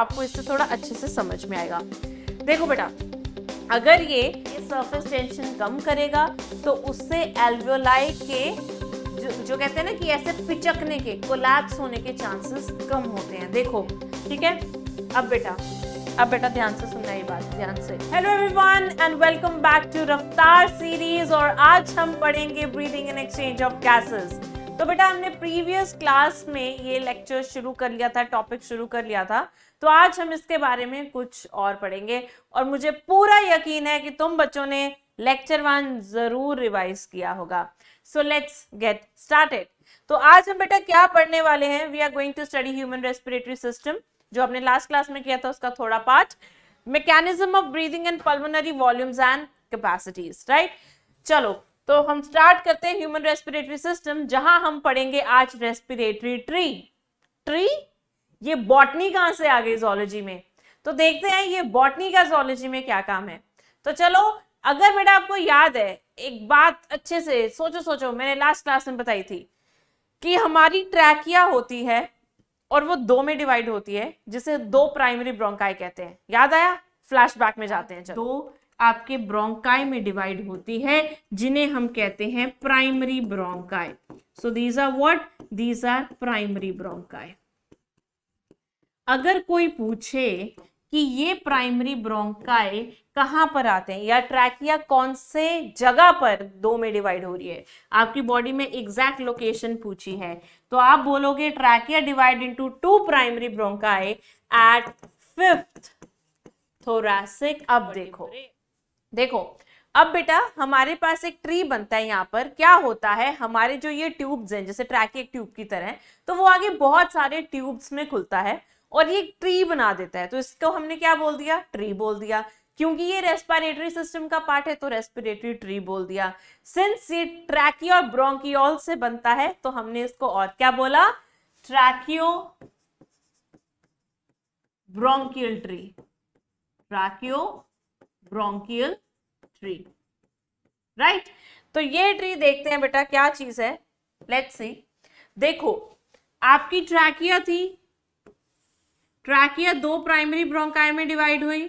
आपको इससे थोड़ा अच्छे से समझ में आएगा देखो बेटा अगर ये सरफेस टेंशन कम करेगा तो उससे एल्वियोलाई के जो, जो कहते हैं ना कि ऐसे पिचकने के कोलैप्स होने के चांसेस कम होते हैं देखो ठीक है अब बेटा अब बेटा ध्यान से सुनना ये बात ध्यान से hello everyone and welcome back to Raftaar series और आज हम पढ़ेंगे breathing and exchange of gases तो बेटा हमने प्रीवियस क्लास में ये लेक्चर शुरू कर लिया था टॉपिक शुरू कर लिया था तो आज हम इसके बारे में कुछ और पढ़ेंगे और मुझे पूरा यकीन है कि तुम बच्चों ने लेक्चर वन जरूर रिवाइज किया होगा सो लेट्स गेट स्टार्टेड तो आज हम बेटा क्या पढ़ने वाले हैं we are going to study human respiratory system जो हमने लास्ट क्लास में किया था उसका थोड़ा part mechanism of breathing and pulmonary volumes and capacities right चलो तो हम स्टार्ट करते हैं ह्यूमन रेस्पिरेटरी सिस्टम जहां हम पढ़ेंगे आज रेस्पिरेटरी ट्री ट्री ये बॉटनी कहां से आ गई जोलॉजी में तो देखते हैं ये बॉटनी का जोलॉजी में क्या काम है तो चलो अगर बेटा आपको याद है एक बात अच्छे से सोचो सोचो मैंने लास्ट क्लास में बताई थी कि हमारी ट्रैकिया होती है और वो दो में डिवाइड होती है जिसे दो प्राइमरी ब्रोंकाई कहते हैं याद आया फ्लैशबैक में जाते हैं चलो दो आपके ब्रोंकाई में डिवाइड होती है जिन्हें हम कहते हैं primary bronchi so these are what these are primary bronchi अगर कोई पूछे कि ये प्राइमरी ब्रोंकाई कहाँ पर आते हैं या ट्रैकिया कौन से जगह पर दो में डिवाइड हो रही है आपकी बॉडी में एग्जैक्ट लोकेशन पूछी है तो आप बोलोगे trachea divide into two primary bronchi at fifth thoracic अब देखो देखो अब बेटा हमारे पास एक ट्री बनता है यहाँ पर क्या होता है हमारे जो ये ट्यूब्स हैं जैसे ट्रैक एक ट्यूब की तरह तो वो आगे बहुत सारे ट्यूब्स में खुलता है और ये ट्री बना देता है तो इसको हमने क्या बोल दिया ट्री बोल दिया क्योंकि ये रेस्पिरेटरी सिस्टम का पार्ट है तो रेस्पिरेटरी ट्री बोल दिया सिंस ये ट्रैकी और ब्रोंकियोल से बनता है तो हमने इसको और क्या बोला tracheobronchial tree tracheobronchial tree right तो ये ट्री देखते हैं बेटा क्या चीज है लेट सी देखो आपकी ट्रैकिया थी ट्रैकिया दो प्राइमरी ब्रोंकाई में डिवाइड हुई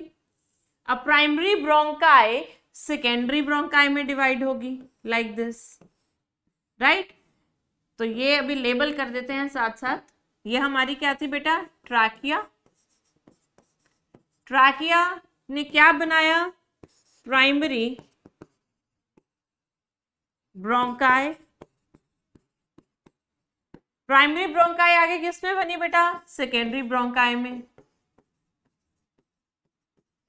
अब प्राइमरी ब्रोंकाई सेकेंडरी ब्रोंकाई में डिवाइड होगी लाइक दिस राइट तो ये अभी लेबल कर देते हैं साथ साथ ये हमारी क्या थी बेटा ट्रैकिया ट्रैकिया ने क्या बनाया primary bronchi प्राइमरी bronchi आगे किस में बनी बेटा सेकेंडरी bronchi में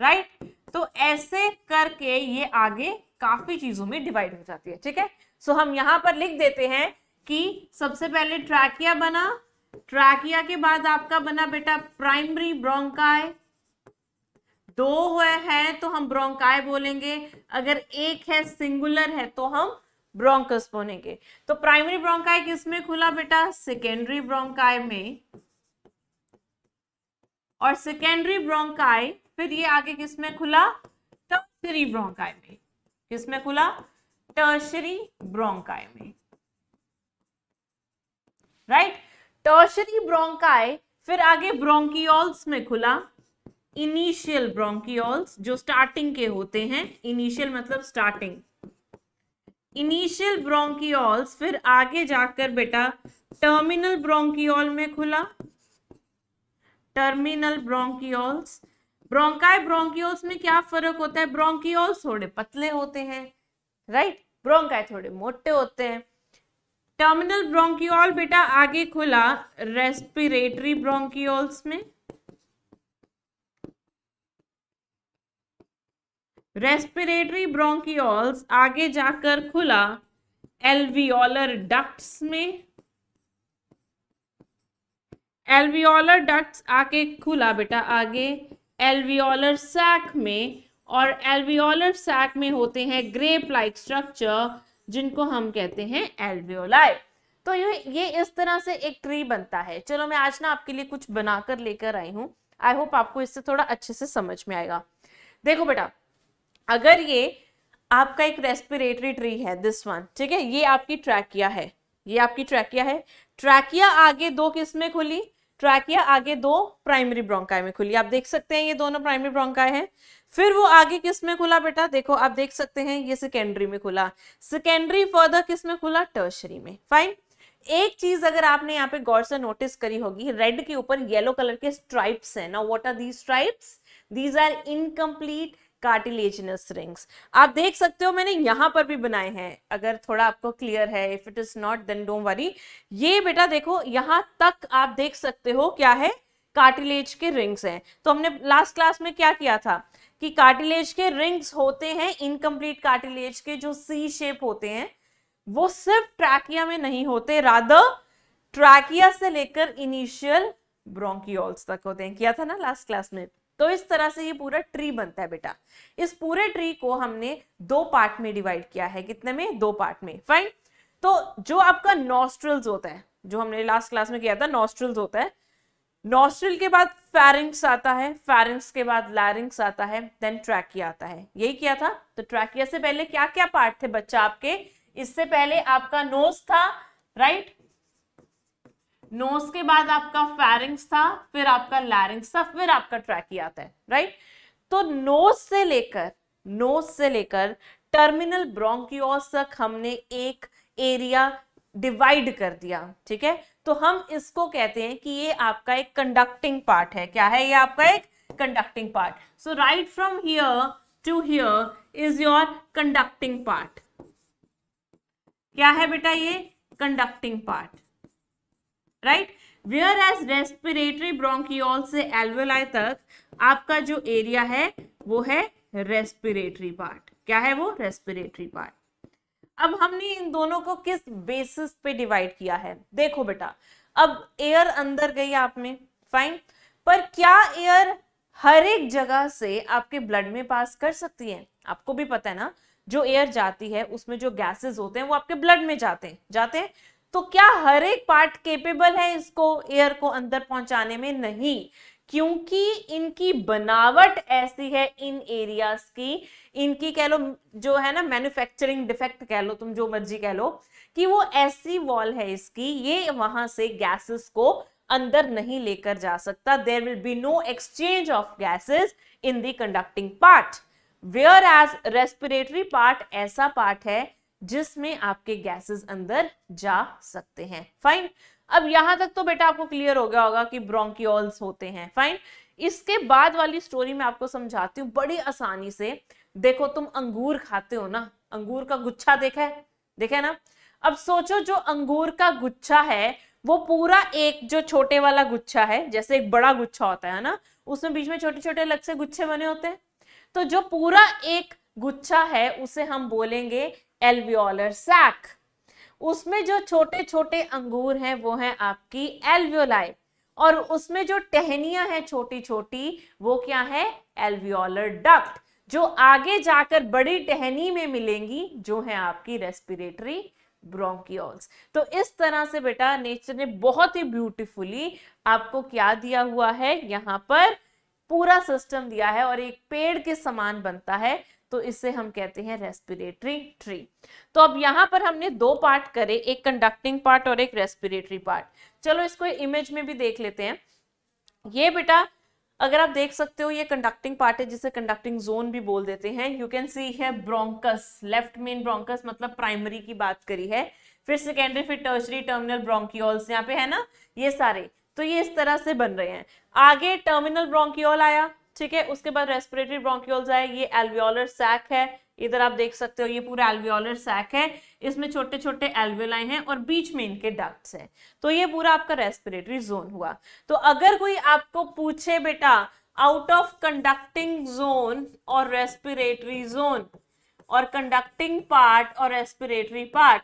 राइट right? तो ऐसे करके ये आगे काफी चीजों में डिवाइड हो जाती है ठीक है सो हम यहां पर लिख देते हैं कि सबसे पहले ट्रैकिया बना ट्रैकिया के बाद आपका बना बेटा प्राइमरी ब्रोंकाई दो हुए हैं तो हम ब्रोंकाय बोलेंगे अगर एक है सिंगुलर है तो हम ब्रोंकस बोलेंगे तो प्राइमरी ब्रोंकाय किसमें खुला बेटा सेकेंडरी ब्रोंकाय में और सेकेंडरी ब्रोंकाय फिर ये आगे किसमें खुला टर्शरी ब्रोंकाय में किसमें खुला टर्शरी ब्रोंकाय में राइट टर्शरी ब्रोंकाय फिर आगे ब्रोंकियोल्स में खुला इनिशियल ब्रोंकिओल्स जो स्टार्टिंग के होते हैं इनिशियल मतलब स्टार्टिंग इनिशियल ब्रोंकिओल्स फिर आगे जाकर बेटा टर्मिनल ब्रोंकिओल में खुला टर्मिनल ब्रोंकिओल्स ब्रोंकाई ब्रोंकिओल्स में क्या फर्क होता है ब्रोंकिओल्स थोड़े पतले होते हैं राइट ब्रोंकाई थोड़े मोटे होते हैं टर्मिनल ब्रोंकिओल बेटा आगे खुला रेस्पिरेटरी ब्रोंकिओल्स में रेस्पिरेटरी ब्रोंकिल्स आगे जाकर खुला एल्वियोलर डक्ट्स में एल्वियोलर डक्ट्स आके खुला बेटा आगे एल्वियोलर सैक में और एल्वियोलर सैक में होते हैं ग्रेप लाइक स्ट्रक्चर जिनको हम कहते हैं एल्वियोलाई तो ये ये इस तरह से एक ट्री बनता है चलो मैं आज ना आपके लिए कुछ बनाकर लेकर आई हूँ आई होप आपको इससे थोड़ा अच्छे से समझ में आएगा देखो बेटा अगर ये आपका एक रेस्पिरेटरी ट्री है दिस वन ठीक है ये आपकी ट्रैकिया है ये आपकी ट्रैकिया है ट्रैकिया आगे दो किस में खुली ट्रैकिया आगे दो प्राइमरी ब्रोंकाई में खुली आप देख सकते हैं ये दोनों प्राइमरी ब्रोंकाई हैं फिर वो आगे किस में खुला बेटा देखो आप देख सकते हैं ये सेकेंडरी में खुला सेकेंडरी फर्दर किस में खुला टर्शरी में फाइन एक चीज अगर आपने यहाँ पे गौर से नोटिस करी होगी रेड के ऊपर येलो कलर के स्ट्राइप्स हैं ना what are these stripes these are incomplete cartilaginous rings आप देख सकते हो मैंने यहाँ पर भी बनाए हैं अगर थोड़ा आपको क्लियर है if it is not then don't worry ये बेटा देखो यहाँ तक आप देख सकते हो क्या है कार्टिलेज के रिंग्स हैं तो हमने लास्ट क्लास में क्या किया था कि कार्टिलेज के रिंग्स होते हैं इनकम्प्लीट कार्टिलेज के जो सी शेप होते हैं वो सिर्फ ट्रैकिया में नहीं होते राधा ट्रैकिया से लेकर इनिशियल ब्रोंकियोल्स तक होते हैं किया था ना लास्ट क्लास में तो इस तरह से ये पूरा ट्री बनता है बेटा इस पूरे ट्री को हमने दो पार्ट में डिवाइड किया है कितने में दो पार्ट में फाइन तो जो आपका नॉस्ट्रल्स होता है जो हमने लास्ट क्लास में किया था नॉस्ट्रल्स होता है नॉस्ट्रल के बाद फेरिंग्स आता है फेरिंग्स के बाद लैरिंग्स आता है देन ट्रैकिया आता है यही किया था तो ट्रैकिया से पहले क्या क्या पार्ट थे बच्चा आपके इससे पहले आपका नोज था राइट नोज के बाद आपका फेरिंग्स था फिर आपका लैरिंग्स था फिर आपका ट्रैकिया आता है राइट तो नोज से लेकर नोज से लेकर टर्मिनल ब्रोंकियोस तक हमने एक एरिया डिवाइड कर दिया ठीक है तो हम इसको कहते हैं कि ये आपका एक कंडक्टिंग पार्ट है क्या है ये आपका एक conducting part so right from here to here is your conducting part क्या है बेटा ये conducting part right whereas respiratory bronchiole से एल्वेलाई तक आपका जो एरिया है वो है रेस्पिरेटरी पार्ट क्या है वो रेस्पिरेटरी पार्ट अब हमने इन दोनों को किस बेसिस पे डिवाइड किया है देखो बेटा अब एयर अंदर गई आप में फाइन पर क्या एयर हर एक जगह से आपके ब्लड में पास कर सकती है आपको भी पता है ना जो एयर जाती है उसमें जो गैसेस होते हैं वो आपके ब्लड में जाते हैं जाते हैं तो क्या हर एक पार्ट केपेबल है इसको एयर को अंदर पहुंचाने में नहीं क्योंकि इनकी बनावट ऐसी है इन एरियाज की इनकी कह लो जो है ना मैन्युफैक्चरिंग डिफेक्ट कह लो तुम जो मर्जी कह लो कि वो ऐसी वॉल है इसकी ये वहां से गैसेस को अंदर नहीं लेकर जा सकता there will be no exchange of gases in the conducting part whereas respiratory part ऐसा पार्ट है जिसमें आपके गैसेस अंदर जा सकते हैं फाइन अब यहां तक तो बेटा आपको क्लियर हो गया होगा कि ब्रोंकियोल्स होते हैं फाइन इसके बाद वाली स्टोरी में आपको समझाती हूँ बड़ी आसानी से देखो तुम अंगूर खाते हो ना अंगूर का गुच्छा देखा है देखा है ना अब सोचो जो अंगूर का गुच्छा है वो पूरा एक जो छोटे वाला गुच्छा है जैसे एक बड़ा गुच्छा होता है ना उसमें बीच में छोटे छोटे अलग से गुच्छे बने होते हैं तो जो पूरा एक गुच्छा है उसे हम बोलेंगे एल्वियोलर सैक उसमें जो छोटे छोटे अंगूर हैं वो हैं आपकी एल्वियोलाई और उसमें जो टहनिया हैं छोटी छोटी वो क्या है एल्वियोलर डक्ट जो आगे जाकर बड़ी टहनी में मिलेंगी जो है आपकी रेस्पिरेटरी ब्रोंकियोल्स तो इस तरह से बेटा नेचर ने बहुत ही ब्यूटीफुली आपको क्या दिया हुआ है यहाँ पर पूरा सिस्टम दिया है और एक पेड़ के समान बनता है तो इसे हम कहते हैं रेस्पिरेटरी ट्री तो अब यहाँ पर हमने दो पार्ट करे एक कंडक्टिंग पार्ट और एक रेस्पिरेटरी पार्ट चलो इसको इमेज में भी देख लेते हैं ये बेटा अगर आप देख सकते हो ये कंडक्टिंग पार्ट है जिसे कंडक्टिंग जोन भी बोल देते हैं यू कैन सी है ब्रोंकस लेफ्ट मेन ब्रोंकस मतलब प्राइमरी की बात करी है फिर सेकेंडरी फिर टर्सरी टर्मिनल ब्रोंकियोल्स यहाँ पे है ना ये सारे तो ये इस तरह से बन रहे हैं आगे टर्मिनल ब्रोंकियोल आया ठीक है उसके बाद रेस्पिरेटरी ब्रोंक्यूल्स आए ये एल्वियोलर सैक है इधर आप देख सकते हो ये पूरा एल्वियोलर सैक है इसमें छोटे छोटे एल्वियोलाई हैं और बीच में इनके डक्ट्स हैं तो ये पूरा आपका रेस्पिरेटरी जोन हुआ तो अगर कोई आपको पूछे बेटा आउट ऑफ कंडक्टिंग जोन और रेस्पिरेटरी जोन और कंडक्टिंग पार्ट और रेस्पिरेटरी पार्ट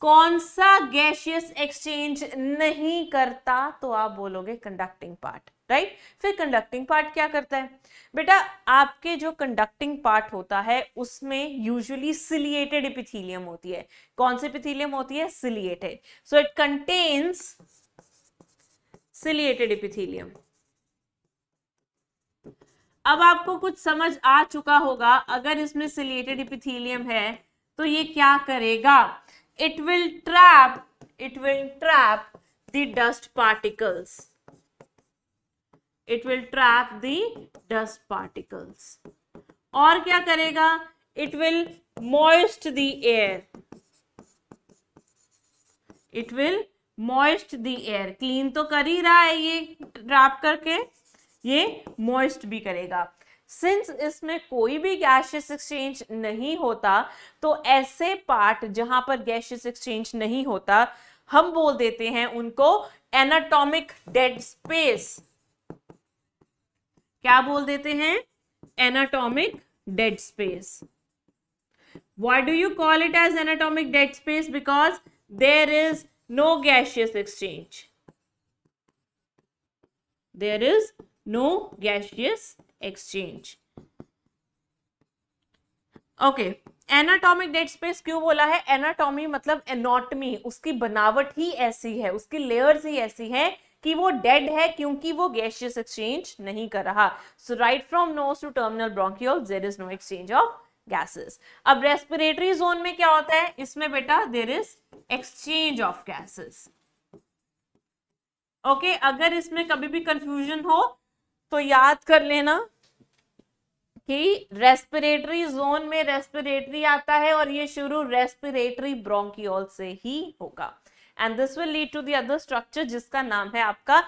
कौन सा गैशियस एक्सचेंज नहीं करता तो आप बोलोगे कंडक्टिंग पार्ट राइट right? फिर कंडक्टिंग पार्ट क्या करता है बेटा आपके जो कंडक्टिंग पार्ट होता है उसमें यूजुअली सिलिएटेड इपिथीलियम होती है कौन से इपिथीलियम होती है ciliated so it contains ciliated epithelium अब आपको कुछ समझ आ चुका होगा अगर इसमें सिलिएटेड इपिथीलियम है तो ये क्या करेगा it will trap it will trap the dust particles it will trap the dust particles और क्या करेगा it will moist the air it will moist the air clean तो कर ही रहा है ये ट्रैप करके ये मॉइस्ट भी करेगा सिंस इसमें कोई भी गैशियस एक्सचेंज नहीं होता तो ऐसे पार्ट जहां पर गैशियस एक्सचेंज नहीं होता हम बोल देते हैं उनको एनाटॉमिक डेड स्पेस क्या बोल देते हैं anatomic dead space what do you call it as anatomic dead space because there is no gaseous exchange there is no gaseous exchange okay anatomic dead space क्यों बोला है एनाटॉमी मतलब anatomy उसकी बनावट ही ऐसी है उसकी लेयर्स ही ऐसी है कि वो डेड है क्योंकि वो गैशियस एक्सचेंज नहीं कर रहा so right from nose to terminal bronchiole there is no exchange of gases अब रेस्पिरेटरी जोन में क्या होता है इसमें बेटा there is exchange of gases okay अगर इसमें कभी भी कंफ्यूजन हो तो याद कर लेना कि रेस्पिरेटरी जोन में रेस्पिरेटरी आता है और ये शुरू रेस्पिरेटरी ब्रोंकियोल से ही होगा and this will lead to the other structure जिसका नाम है आपका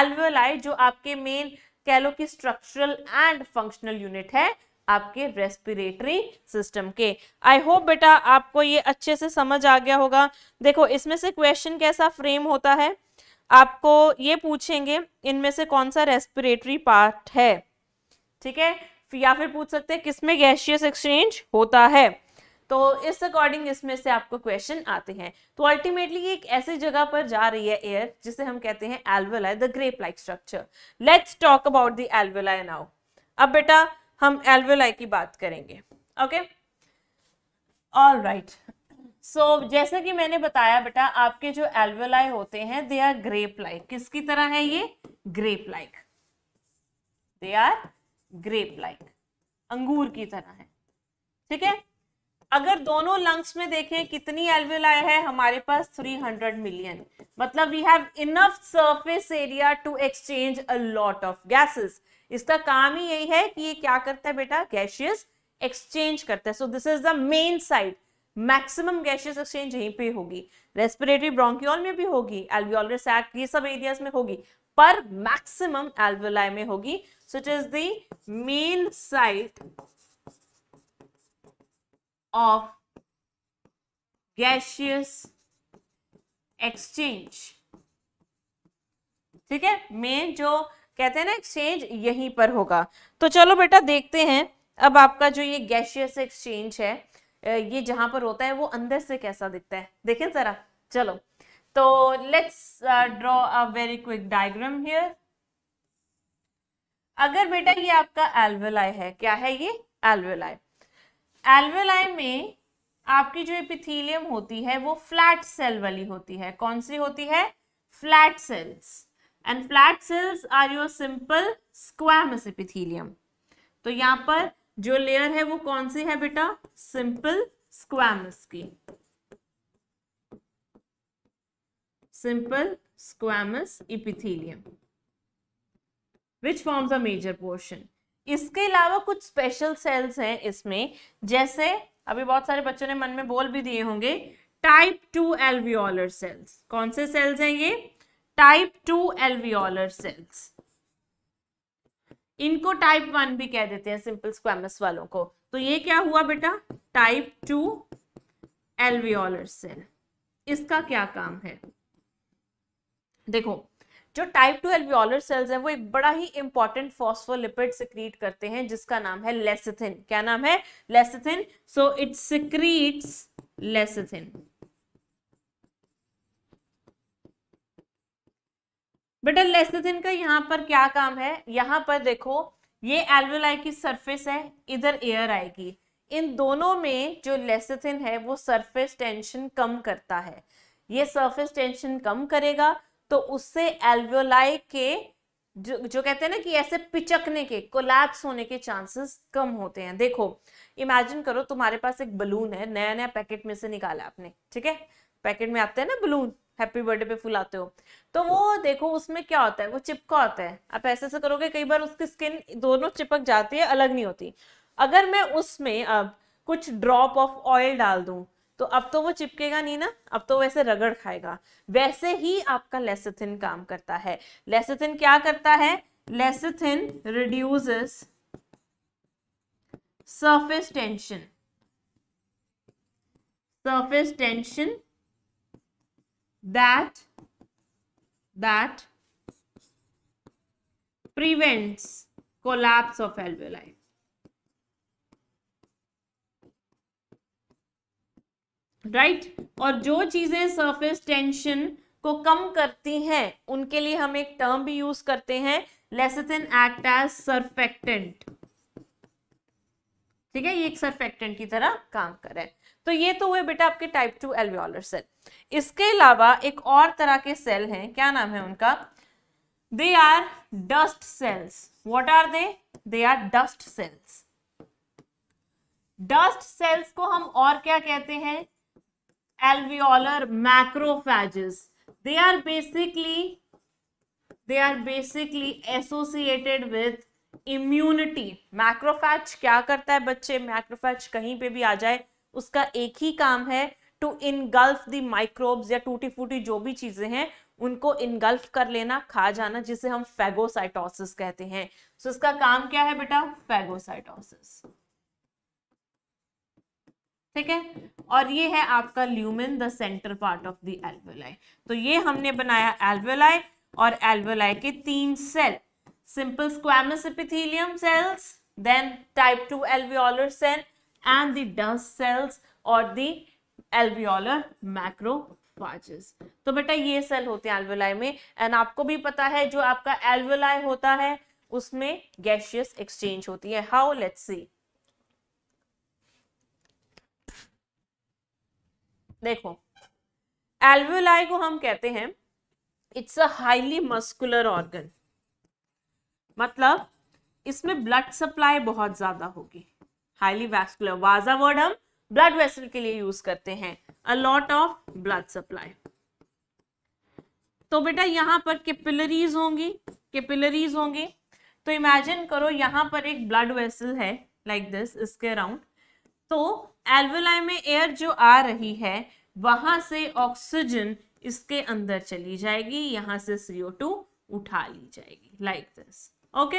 एल्वेलाइट जो आपके मेन कह लो कि स्ट्रक्चरल एंड फंक्शनल यूनिट है आपके रेस्पिरेटरी सिस्टम के आई होप बेटा आपको ये अच्छे से समझ आ गया होगा देखो इसमें से क्वेश्चन कैसा फ्रेम होता है आपको ये पूछेंगे इनमें से कौन सा रेस्पिरेटरी पार्ट है ठीक है या फिर पूछ सकते हैं किसमें गैशियस एक्सचेंज होता है तो इस अकॉर्डिंग इसमें से आपको क्वेश्चन आते हैं तो अल्टीमेटली एक ऐसी जगह पर जा रही है एयर जिसे हम कहते हैं alveoli the grape like structure let's talk about the alveoli now अब बेटा हम एल्वेलाय की बात करेंगे ओके ऑल राइट सो जैसे कि मैंने बताया बेटा आपके जो एल्वेलाई होते हैं दे आर ग्रेप लाइक किसकी तरह है ये grape like they are grape like अंगूर की तरह है ठीक है अगर दोनों लंग्स में देखें कितनी एल्वियोलाई है हमारे पास 300 मिलियन मतलब we have enough surface area to exchange a lot of gases इसका काम ही यही है कि ये क्या करता है बेटा गैशियस एक्सचेंज करता है so this is the main side maximum gaseous exchange यहीं पे होगी रेस्पिरेटरी ब्रोंक्यूल में भी होगी एल्वियोलर सैक ये सब एरियाज में होगी पर मैक्सिमम एल्वियोलाई में होगी so it is the main site of gaseous exchange ठीक है मेन जो कहते हैं ना एक्सचेंज यहीं पर होगा तो चलो बेटा देखते हैं अब आपका जो ये गैशियस एक्सचेंज है ये जहां पर होता है वो अंदर से कैसा दिखता है देखें जरा चलो तो let's draw a very quick diagram here अगर बेटा ये आपका एल्वेलाय है क्या है ये एल्वेलाय एल्वेलाई में आपकी जो एपिथीलियम होती है वो फ्लैट सेल वाली होती है कौन सी होती है flat cells and flat cells are your simple squamous epithelium तो यहाँ पर जो लेयर है वो कौन सी है बेटा सिंपल स्क्वामस की simple squamous epithelium which forms a major portion इसके अलावा कुछ स्पेशल सेल्स हैं इसमें जैसे अभी बहुत सारे बच्चों ने मन में बोल भी दिए होंगे टाइप टू एल्वियोलर सेल्स कौन से सेल्स हैं ये टाइप टू एल्वियोलर सेल्स इनको टाइप वन भी कह देते हैं सिंपल स्क्वामस वालों को तो ये क्या हुआ बेटा टाइप टू एल्वियोलर सेल इसका क्या काम है देखो जो टाइप टू एल्वियोलर सेल्स हैं वो एक बड़ा ही इंपॉर्टेंट फॉस्फोलिपिड सिक्रीट करते हैं जिसका नाम है लेसिथिन क्या नाम है lecithin so it secretes lecithin बेटा लेसिथिन का यहां पर क्या काम है यहां पर देखो ये एल्वोलाई की सरफेस है इधर एयर आएगी इन दोनों में जो लेसिथिन है वो सरफेस टेंशन कम करता है ये सरफेस टेंशन कम करेगा तो उससे एल्वियोलाई के जो जो कहते हैं ना कि ऐसे पिचकने के कोलैप्स होने के चांसेस कम होते हैं देखो इमेजिन करो तुम्हारे पास एक बलून है नया नया पैकेट में से निकाला आपने ठीक है पैकेट में आते हैं ना बलून हैप्पी बर्थडे पे फुलाते हो तो वो देखो उसमें क्या होता है वो चिपका होता है आप ऐसे ऐसे करोगे कई बार उसकी स्किन दोनों चिपक जाती है अलग नहीं होती अगर मैं उसमें अब कुछ ड्रॉप ऑफ ऑयल डाल दूं तो अब तो वो चिपकेगा नहीं ना अब तो वैसे रगड़ खाएगा वैसे ही आपका लेसिथिन काम करता है लेसेथिन क्या करता है lecithin reduce surface tension surface tension that that prevents collapse of alveoli right right? और जो चीज़ें सरफेस टेंशन को कम करती हैं उनके लिए हम एक टर्म भी यूज करते हैं लेसेथिन एक्ट एज सरफेक्टेंट ठीक है ये एक सरफेक्टेंट की तरह काम है तो ये तो हुए बेटा आपके टाइप टू एल्वियोलर सेल इसके अलावा एक और तरह के सेल हैं क्या नाम है उनका they are dust cells what are they they are dust cells dust cells को हम और क्या कहते हैं alveolar macrophages. They are basically they are basically associated with immunity. Macrophage क्या करता है बच्चे macrophage कहीं पे भी आ जाए उसका एक ही काम है टू इनगल्फ द माइक्रोब्स या टूटी फूटी जो भी चीजें हैं उनको इनगल्फ कर लेना खा जाना जिसे हम फेगोसाइटोसिस कहते हैं सो so, इसका काम क्या है बेटा फेगोसाइटोसिस ठीक है और ये है आपका lumen the centre part of the alveoli तो ये हमने बनाया एल्वेलाई और एल्वेलाई के तीन cell simple squamous cells then type two alveolar cell and the dust cells और द एल्वियोलर मैक्रो पाजेस तो बेटा ये सेल होते हैं एल्वेलाई में एंड आपको भी पता है जो आपका एल्वेलाई होता है उसमें गैशियस एक्सचेंज होती है हाउ लेट्स सी देखो एल्वियोलाई को हम कहते हैं it's a highly muscular organ मतलब इसमें ब्लड सप्लाई बहुत ज्यादा होगी हाईली वैस्कुलर वाजा वर्ड हम ब्लड वेसल के लिए यूज करते हैं a lot of blood supply तो बेटा यहां पर कैपिलरीज होंगी कैपिलरीज होंगे तो इमेजिन करो यहां पर एक ब्लड वेसल है लाइक like दिस इसके अराउंड तो एल्वोलाई में एयर जो आ रही है वहां से ऑक्सीजन इसके अंदर चली जाएगी यहां से सीओ टू उठा ली जाएगी लाइक दिस ओके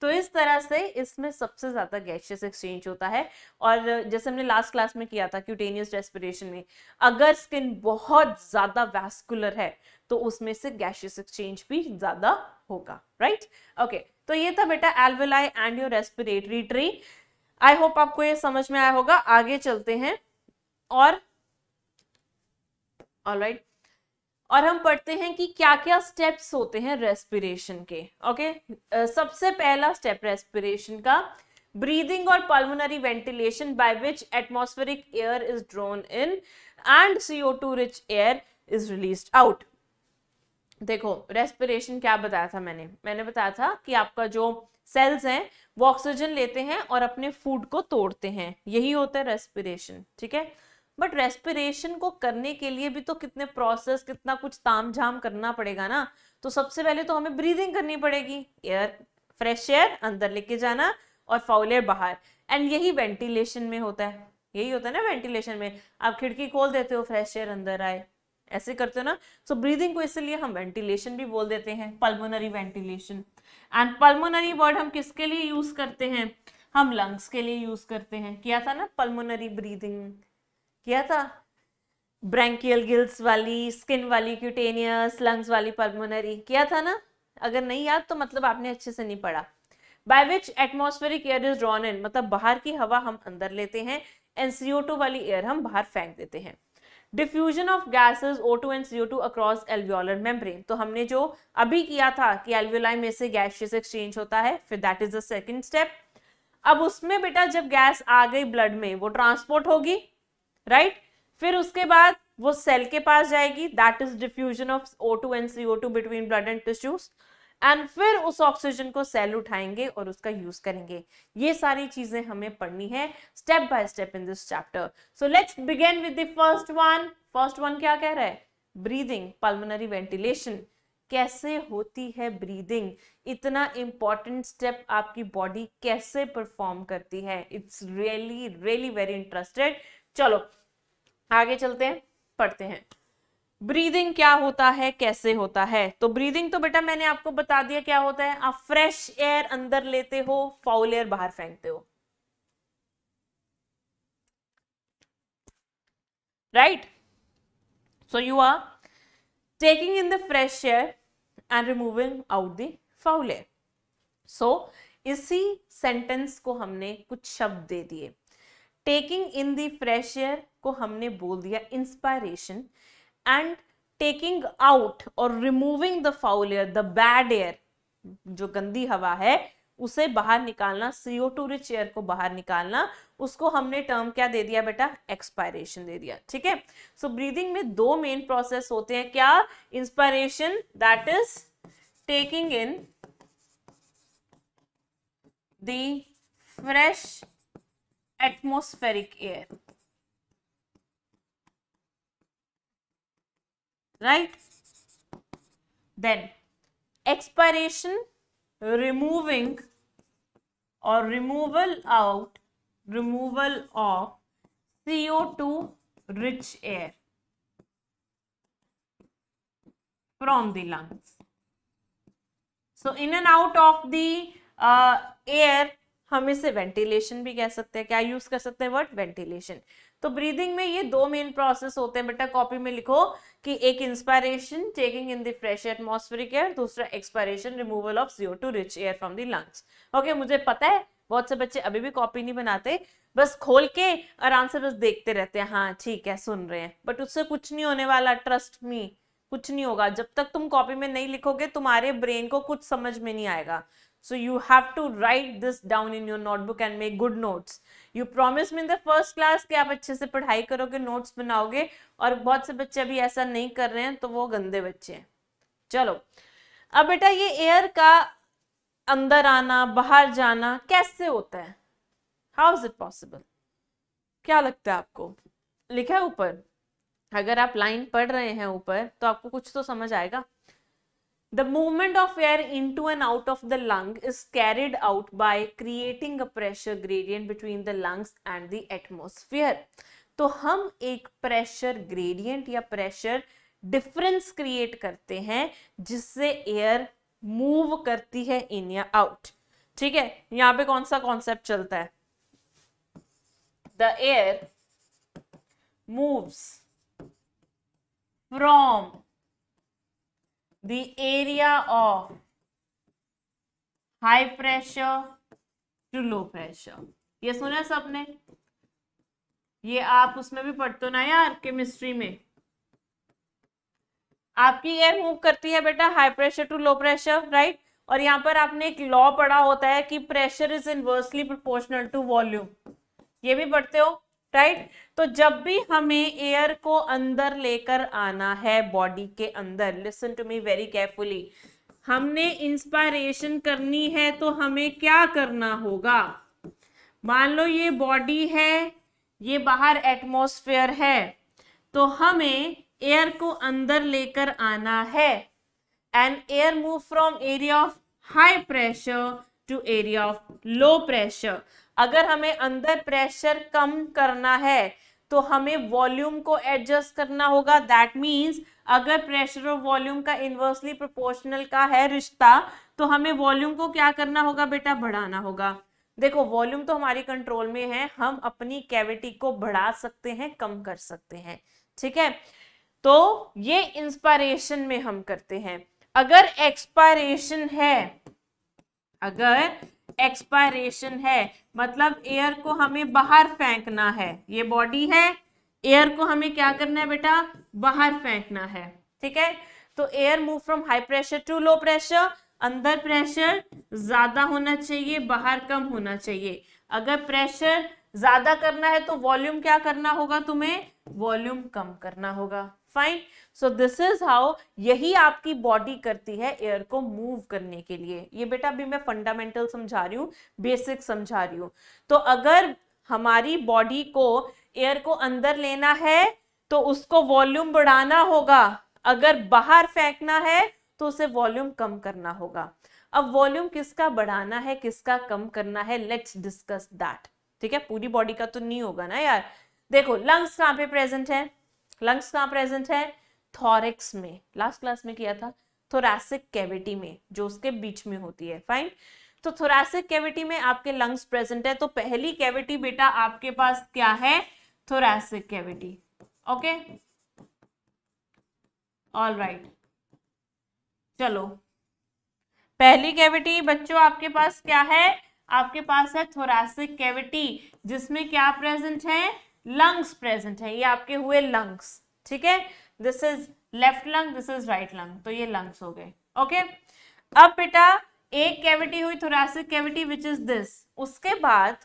तो इस तरह से इसमें सबसे ज़्यादा गैशियस एक्सचेंज होता है और जैसे हमने लास्ट क्लास में किया था क्यूटेनियस रेस्पिरेशन में अगर स्किन बहुत ज़्यादा वैस्कुलर है तो उसमें से गैशियस एक्सचेंज भी ज़्यादा होगा राइट ओके तो ये था बेटा alveoli and your respiratory tree I hope आपको ये समझ में आया होगा आगे चलते हैं और ऑल राइट और हम पढ़ते हैं कि क्या क्या स्टेप्स होते हैं रेस्पिरेशन के ओके okay? uh, सबसे पहला स्टेप रेस्पिरेशन का ब्रीदिंग और pulmonary ventilation by which atmospheric air is drawn in and CO two rich air is release out देखो रेस्पिरेशन क्या बताया था मैंने मैंने बताया था कि आपका जो सेल्स हैं वो ऑक्सीजन लेते हैं और अपने फूड को तोड़ते हैं यही होता है रेस्पिरेशन ठीक है बट रेस्पिरेशन को करने के लिए भी तो कितने प्रोसेस कितना कुछ ताम झाम करना पड़ेगा ना तो सबसे पहले तो हमें ब्रीदिंग करनी पड़ेगी एयर फ्रेश एयर अंदर लेके जाना और फाउल एयर बाहर एंड यही वेंटिलेशन में होता है यही होता है ना वेंटिलेशन में आप खिड़की खोल देते हो फ्रेश एयर अंदर आए ऐसे करते हो ना सो ब्रीदिंग को इसलिए हम वेंटिलेशन भी बोल देते हैं pulmonary ventilation and pulmonary word हम किसके लिए यूज करते हैं हम लंग्स के लिए यूज करते हैं किया था ना पल्मोनरी ब्रीदिंग किया था ब्रैंकियल गिल्स वाली स्किन वाली क्यूटेनियस लंग्स वाली पल्मोनरी किया था ना अगर नहीं याद तो मतलब आपने अच्छे से नहीं पढ़ा by which atmospheric air is drawn in मतलब बाहर की हवा हम अंदर लेते हैं एंड सीओ टू वाली एयर हम बाहर फेंक देते हैं diffusion of gases O2 and CO two across alveolar membrane तो हमने जो अभी किया था कि एल्वियोलाई में से गैशियस एक्सचेंज होता है फिर that is the second step अब उसमें बेटा जब गैस आ गई ब्लड में वो ट्रांसपोर्ट होगी राइट right? फिर उसके बाद वो सेल के पास जाएगी that is diffusion of O two and CO two between blood and tissues and फिर उस ऑक्सीजन को सेल उठाएंगे और उसका यूज करेंगे ये सारी चीजें हमें पढ़नी है step by step in this chapter so let's begin with the first one first one क्या कह रहा है ब्रीदिंग पल्मोनरी वेंटिलेशन कैसे होती है ब्रीदिंग इतना इंपॉर्टेंट स्टेप आपकी बॉडी कैसे परफॉर्म करती है it's really really very interested चलो आगे चलते हैं पढ़ते हैं ब्रीदिंग क्या होता है कैसे होता है तो ब्रीदिंग तो बेटा मैंने आपको बता दिया क्या होता है आप फ्रेश एयर अंदर लेते हो फाउल एयर बाहर फेंकते हो right so you are taking in the fresh air and removing out the foul air so इसी सेंटेंस को हमने कुछ शब्द दे दिए taking in the fresh air को हमने बोल दिया इंस्पायरेशन एंड टेकिंग आउट और removing the foul air the bad air जो गंदी हवा है उसे बाहर निकालना सीओ टू रिच एयर को बाहर निकालना उसको हमने टर्म क्या दे दिया बेटा एक्सपायरेशन दे दिया ठीक है सो ब्रीदिंग में दो मेन प्रोसेस होते हैं क्या inspiration that is taking in the fresh atmospheric air right then expiration removing or removal out removal of CO2 rich air from the lungs. So in and out of the uh, air हम इसे ventilation भी कह सकते हैं क्या use कर सकते हैं वर्ड वेंटिलेशन तो ब्रीदिंग में ये दो मेन प्रोसेस होते हैं बेटा कॉपी में लिखो कि एक inspiration taking in the fresh atmospheric air दूसरा expiration removal of CO two rich air from the lungs okay मुझे पता है बहुत से बच्चे अभी भी कॉपी नहीं बनाते बस खोल के आराम से बस देखते रहते हैं हाँ ठीक है सुन रहे हैं बट उससे कुछ नहीं होने वाला ट्रस्ट मी कुछ नहीं होगा जब तक तुम कॉपी में नहीं लिखोगे तुम्हारे ब्रेन को कुछ समझ में नहीं आएगा So you have to write this down in your notebook and make good notes. You promise me in the first class कि आप अच्छे से पढ़ाई करोगे नोट्स बनाओगे और बहुत से बच्चे अभी ऐसा नहीं कर रहे हैं तो वो गंदे बच्चे हैं चलो अब बेटा ये एयर का अंदर आना बाहर जाना कैसे होता है हाउ इज इट पॉसिबल क्या लगता है आपको लिखा है ऊपर अगर आप लाइन पढ़ रहे हैं ऊपर तो आपको कुछ तो समझ आएगा The movement of air into and out of the lung is carried out by creating a pressure gradient between the lungs and the atmosphere. तो हम एक प्रेशर ग्रेडियंट या प्रेशर डिफरेंस क्रिएट करते हैं जिससे एयर मूव करती है इन या आउट ठीक है यहाँ पे कौन सा कॉन्सेप्ट चलता है the air moves from the area of high pressure to low pressure ये सुना सबने ये आप उसमें भी पढ़ते हो ना यार केमिस्ट्री में आपकी एयर मूव करती है बेटा high pressure to low pressure right और यहाँ पर आपने एक लॉ पढ़ा होता है कि pressure is inversely proportional to volume ये भी पढ़ते हो राइट तो जब भी हमें एयर को अंदर लेकर आना है बॉडी के अंदर listen to me very carefully हमने इंस्पायरेशन करनी है तो हमें क्या करना होगा मान लो ये बॉडी है ये बाहर एटमॉस्फेयर है तो हमें एयर को अंदर लेकर आना है and air move from area of high pressure to area of low pressure अगर हमें अंदर प्रेशर कम करना है तो हमें वॉल्यूम को एडजस्ट करना होगा दैट मीन्स अगर प्रेशर और वॉल्यूम का इन्वर्सली प्रोपोर्शनल का है रिश्ता तो हमें वॉल्यूम को क्या करना होगा बेटा बढ़ाना होगा देखो वॉल्यूम तो हमारी कंट्रोल में है हम अपनी कैविटी को बढ़ा सकते हैं कम कर सकते हैं ठीक है तो ये इंस्पायरेशन में हम करते हैं अगर एक्सपायरेशन है अगर एक्सपायरेशन है मतलब एयर को हमें बाहर फेंकना है ये बॉडी है एयर को हमें क्या करना है बेटा बाहर फेंकना है ठीक है तो air move from high pressure to low pressure अंदर प्रेशर ज्यादा होना चाहिए बाहर कम होना चाहिए अगर प्रेशर ज्यादा करना है तो वॉल्यूम क्या करना होगा तुम्हें वॉल्यूम कम करना होगा fine so this is how यही आपकी बॉडी करती है एयर को मूव करने के लिए ये बेटा अभी मैं फंडामेंटल समझा रही हूँ बेसिक समझा रही हूँ तो अगर हमारी बॉडी को एयर को अंदर लेना है तो उसको वॉल्यूम बढ़ाना होगा अगर बाहर फेंकना है तो उसे वॉल्यूम कम करना होगा अब वॉल्यूम किसका बढ़ाना है किसका कम करना है लेट्स डिस्कस दैट ठीक है पूरी बॉडी का तो नहीं होगा ना यार देखो लंग्स कहाँ पे प्रेजेंट है लंग्स कहाँ प्रेजेंट है थॉरेक्स में लास्ट क्लास में किया था थोरासिक कैविटी में जो उसके बीच में होती है फाइन तो थोरासिक कैविटी में आपके लंग्स प्रेजेंट है तो पहली कैविटी बेटा आपके पास क्या है thoracic cavity okay all right चलो पहली कैविटी बच्चों आपके पास क्या है आपके पास है थोरासिक कैविटी जिसमें क्या प्रेजेंट है लंग्स प्रेजेंट है ये आपके हुए लंग्स ठीक है this is left lung this is right lung तो ये लंग्स हो गए ओके अब बेटा एक कैविटी हुई thoracic cavity which is this उसके बाद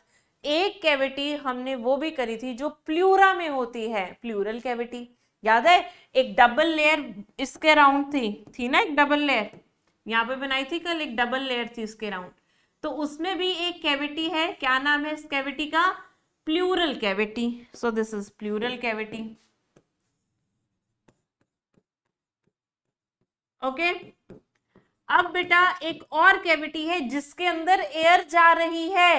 एक कैविटी हमने वो भी करी थी जो प्लूरा में होती है प्लूरल कैविटी याद है एक डबल लेयर इसके राउंड थी थी ना एक डबल लेयर यहाँ पे बनाई थी कल एक डबल लेयर थी इसके राउंड तो उसमें भी एक कैविटी है क्या नाम है इस कैविटी का pleural cavity so this is pleural cavity okay अब बेटा एक और कैविटी है जिसके अंदर एयर जा रही है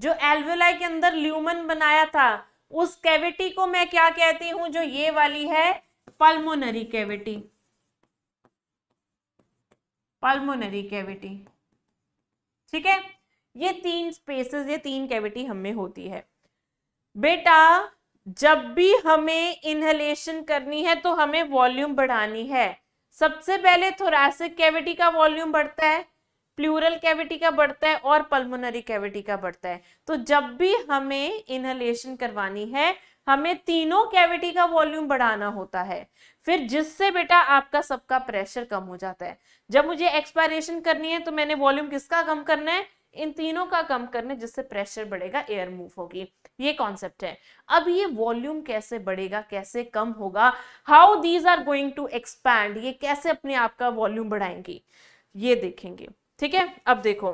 जो एल्वेलाई के अंदर ल्यूमन बनाया था उस कैविटी को मैं क्या कहती हूं जो ये वाली है पल्मोनरी कैविटी पल्मोनरी कैविटी ठीक है ये तीन स्पेसेस ये तीन कैविटी हमें होती है बेटा जब भी हमें इनहेलेशन करनी है तो हमें वॉल्यूम बढ़ानी है सबसे पहले थोरासिक कैविटी का वॉल्यूम बढ़ता है प्लूरल कैविटी का बढ़ता है और पल्मोनरी कैविटी का बढ़ता है तो जब भी हमें इनहलेशन करवानी है हमें तीनों कैविटी का वॉल्यूम बढ़ाना होता है फिर जिससे बेटा आपका सबका प्रेशर कम हो जाता है जब मुझे एक्सपायरेशन करनी है तो मैंने वॉल्यूम किसका कम करना है इन तीनों का कम करने जिससे प्रेशर बढ़ेगा एयर मूव होगी ये कॉन्सेप्ट है अब ये वॉल्यूम कैसे बढ़ेगा कैसे कम होगा how these are going to expand ये कैसे अपने आप का वॉल्यूम बढ़ाएंगी ये देखेंगे ठीक है अब देखो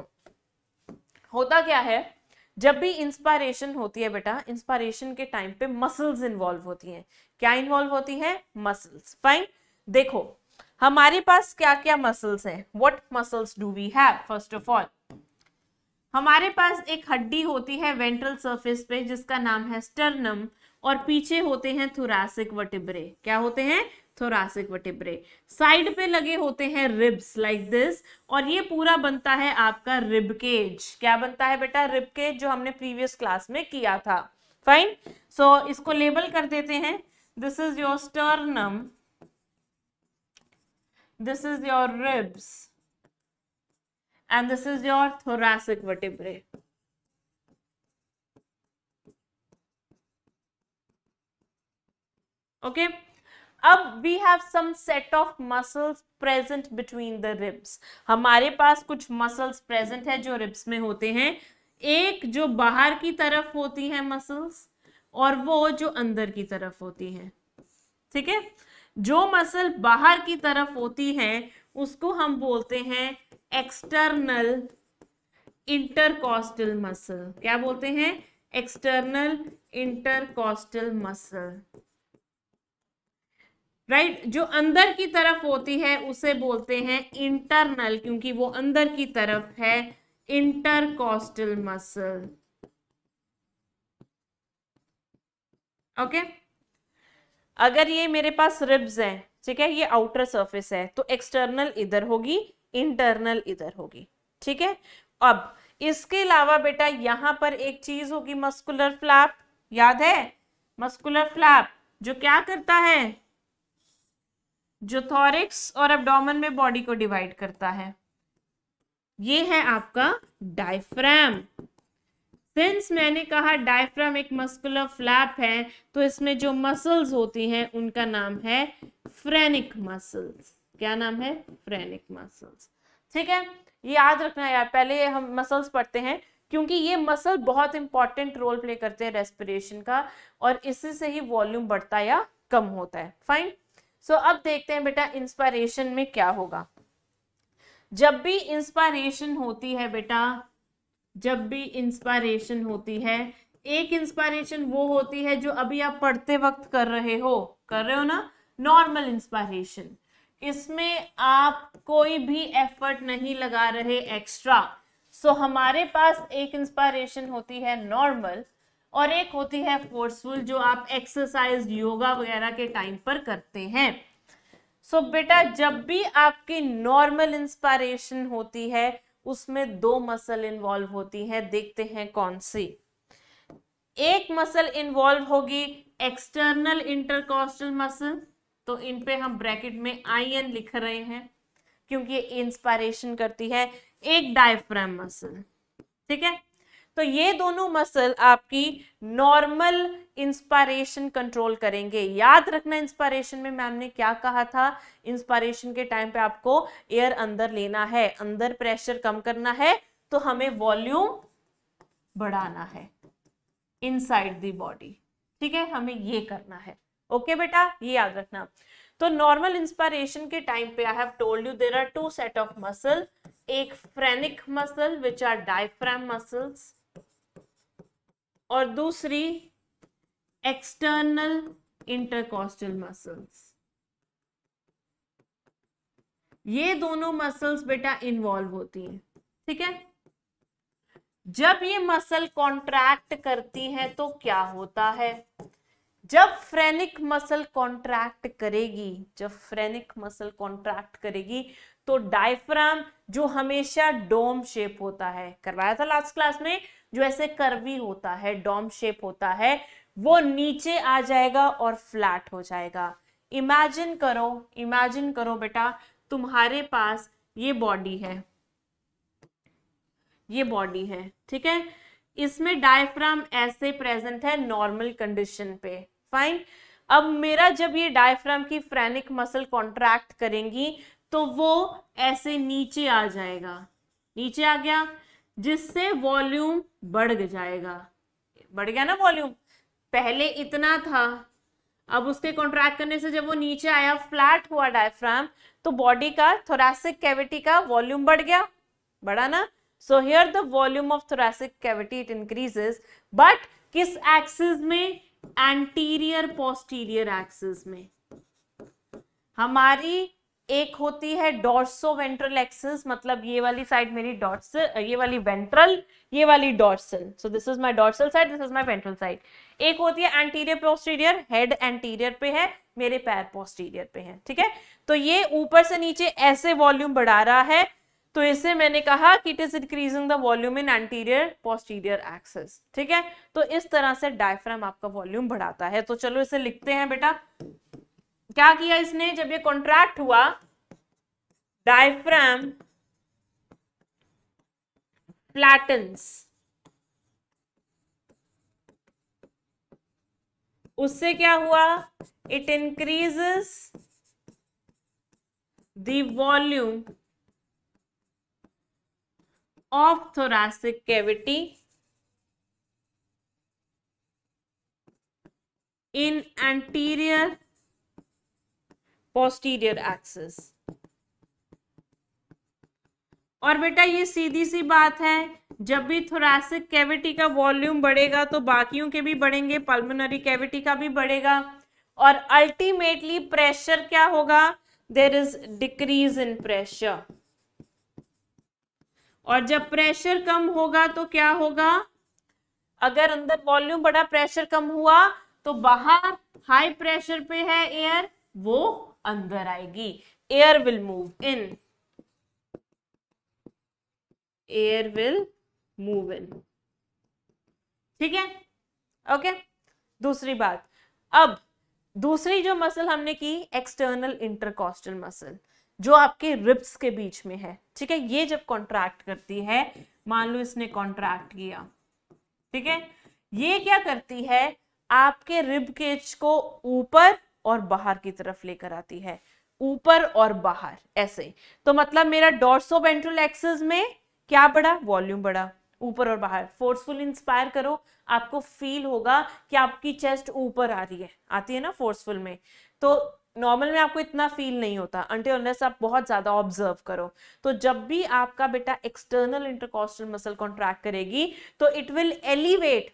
होता क्या है जब भी इंस्पायरेशन होती है बेटा इंस्पायरेशन के टाइम पे मसल्स इन्वॉल्व होती हैं क्या इन्वॉल्व होती है मसल्स फाइन देखो हमारे पास क्या क्या मसल्स हैं what muscles do we have first of all हमारे पास एक हड्डी होती है वेंट्रल सरफेस पे जिसका नाम है स्टर्नम और पीछे होते हैं थोरासिक वटिब्रे क्या होते हैं थोरासिक वटिब्रे साइड पे लगे होते हैं रिब्स लाइक दिस और ये पूरा बनता है आपका रिब केज क्या बनता है बेटा रिब केज जो हमने प्रीवियस क्लास में किया था फाइन सो so, इसको लेबल कर देते हैं this is your sternum this is your ribs and this is your thoracic vertebrae. Okay. अब we have some set of muscles present between the ribs हमारे पास कुछ मसल्स प्रेजेंट है जो रिब्स में होते हैं एक जो बाहर की तरफ होती है मसल्स और वो जो अंदर की तरफ होती है ठीक है जो मसल बाहर की तरफ होती है उसको हम बोलते हैं एक्सटर्नल इंटरकॉस्टल मसल क्या बोलते हैं एक्सटर्नल इंटरकॉस्टल मसल राइट जो अंदर की तरफ होती है उसे बोलते हैं इंटरनल क्योंकि वो अंदर की तरफ है इंटरकॉस्टल मसल ओके अगर ये मेरे पास रिब्स है ठीक है ये आउटर सरफेस है तो एक्सटर्नल इधर होगी इंटरनल इधर होगी ठीक है अब इसके अलावा बेटा यहां पर एक चीज होगी मस्कुलर फ्लैप याद है मस्कुलर फ्लैप जो क्या करता है जो थॉरिक्स और एब्डोमेन में बॉडी को डिवाइड करता है ये है आपका डायफ्राम सिंस मैंने कहा डायफ्राम एक मस्कुलर फ्लैप है तो इसमें जो मसल्स होती हैं उनका नाम है फ्रेनिक मसल्स क्या नाम है फ्रेनिक मसल्स ठीक है ये याद रखना यार पहले हम मसल्स पढ़ते हैं क्योंकि ये मसल बहुत इंपॉर्टेंट रोल प्ले करते हैं रेस्पिरेशन का और इससे से ही वॉल्यूम बढ़ता या कम होता है फाइन सो so, अब देखते हैं बेटा इंस्पायरेशन में क्या होगा जब भी इंस्पायरेशन होती है बेटा जब भी इंस्पायरेशन होती है एक इंस्पायरेशन वो होती है जो अभी आप पढ़ते वक्त कर रहे हो कर रहे हो ना नॉर्मल इंस्पायरेशन इसमें आप कोई भी एफर्ट नहीं लगा रहे एक्स्ट्रा सो so, हमारे पास एक इंस्पायरेशन होती है नॉर्मल और एक होती है फोर्सफुल जो आप एक्सरसाइज योगा वगैरह के टाइम पर करते हैं सो so, बेटा जब भी आपकी नॉर्मल इंस्पायरेशन होती है उसमें दो मसल इन्वॉल्व होती हैं देखते हैं कौन सी एक मसल इन्वॉल्व होगी एक्सटर्नल इंटरकॉस्टल मसल तो इन पे हम ब्रैकेट में आई एन लिख रहे हैं क्योंकि ये इंस्पायरेशन करती है एक डायफ्राम मसल ठीक है तो ये दोनों मसल आपकी नॉर्मल इंस्पायरेशन कंट्रोल करेंगे याद रखना इंस्पायरेशन में मैम ने क्या कहा था इंस्पायरेशन के टाइम पे आपको एयर अंदर लेना है अंदर प्रेशर कम करना है तो हमें वॉल्यूम बढ़ाना है इनसाइड दी बॉडी ठीक है हमें ये करना है ओके बेटा ये याद रखना तो नॉर्मल इंस्पायरेशन के टाइम पे I have told you there are two set of muscle एक phrenic muscle which are diaphragm muscles और दूसरी एक्सटर्नल इंटरकोस्टल मसल्स ये दोनों मसल्स बेटा इन्वॉल्व होती हैं ठीक है जब ये मसल कॉन्ट्रैक्ट करती हैं तो क्या होता है जब फ्रेनिक मसल कॉन्ट्रैक्ट करेगी जब फ्रेनिक मसल कॉन्ट्रैक्ट करेगी तो डायफ्राम जो हमेशा डोम शेप होता है करवाया था लास्ट क्लास में जो ऐसे करवी होता है डोम शेप होता है वो नीचे आ जाएगा और फ्लैट हो जाएगा इमेजिन करो इमेजिन करो बेटा तुम्हारे पास ये बॉडी है ये बॉडी है ठीक है इसमें डायफ्राम ऐसे प्रेजेंट है नॉर्मल कंडीशन पे फाइन अब मेरा जब ये डायफ्राम की फ्रेनिक मसल कॉन्ट्रैक्ट करेंगी तो वो ऐसे नीचे आ जाएगा नीचे आ गया जिससे वॉल्यूम बढ़ जाएगा बढ़ गया ना वॉल्यूम पहले इतना था अब उसके कॉन्ट्रैक्ट करने से जब वो नीचे आया फ्लैट हुआ डायफ्राम तो बॉडी का थोरासिक कैविटी का वॉल्यूम बढ़ गया बढ़ा ना so here the volume of thoracic cavity it increases but किस एक्सिस में एंटीरियर पोस्टीरियर एक्सिस में हमारी एक होती है डॉर्सो वेंट्रल एक्सिस मतलब ये वाली साइड मेरी डॉट्स ये वाली वेंट्रल ये वाली dorsal so this is my dorsal side this is my ventral side एक होती है एंटीरियर पोस्टीरियर हेड एंटीरियर पे है मेरे पैर पोस्टीरियर पे है ठीक है तो ये ऊपर से नीचे ऐसे वॉल्यूम बढ़ा रहा है तो इसे मैंने कहा कि it is increasing the volume in anterior posterior axes ठीक है तो इस तरह से डायफ्राम आपका वॉल्यूम बढ़ाता है तो चलो इसे लिखते हैं बेटा क्या किया इसने जब ये कॉन्ट्रैक्ट हुआ डायफ्राम फ्लैटन्स उससे क्या हुआ it increases the volume of thoracic cavity in anterior posterior axes और बेटा ये सीधी सी बात है जब भी थोरासिक कैविटी का वॉल्यूम बढ़ेगा तो बाकियों के भी बढ़ेंगे पल्मोनरी कैविटी का भी बढ़ेगा और अल्टीमेटली प्रेशर क्या होगा there is decrease in pressure और जब प्रेशर कम होगा तो क्या होगा अगर अंदर वॉल्यूम बढ़ा प्रेशर कम हुआ तो बाहर हाई प्रेशर पे है एयर वो अंदर आएगी air will move in air will move in ठीक है ओके दूसरी बात अब दूसरी जो मसल हमने की एक्सटर्नल इंटरकॉस्टल मसल जो आपके रिब्स के बीच में है ठीक है ये जब कॉन्ट्रैक्ट करती है मान लो इसने कॉन्ट्रैक्ट किया ठीक है ये क्या करती है आपके रिब केज को ऊपर और बाहर की तरफ लेकर आती है ऊपर और बाहर ऐसे तो मतलब मेरा डॉर्सो वेंट्रल एक्सिस में क्या बढ़ा वॉल्यूम बढ़ा ऊपर और बाहर फोर्सफुल इंस्पायर करो आपको फील होगा कि आपकी चेस्ट ऊपर आ रही है आती है ना फोर्सफुल में तो नॉर्मल में आपको इतना फील नहीं होता अंटे अनलेस आप बहुत ज़्यादा ऑब्जर्व करो तो जब भी आपका बेटा एक्सटर्नल इंटरकॉस्टल मसल कॉन्ट्रैक्ट करेगी तो it will elevate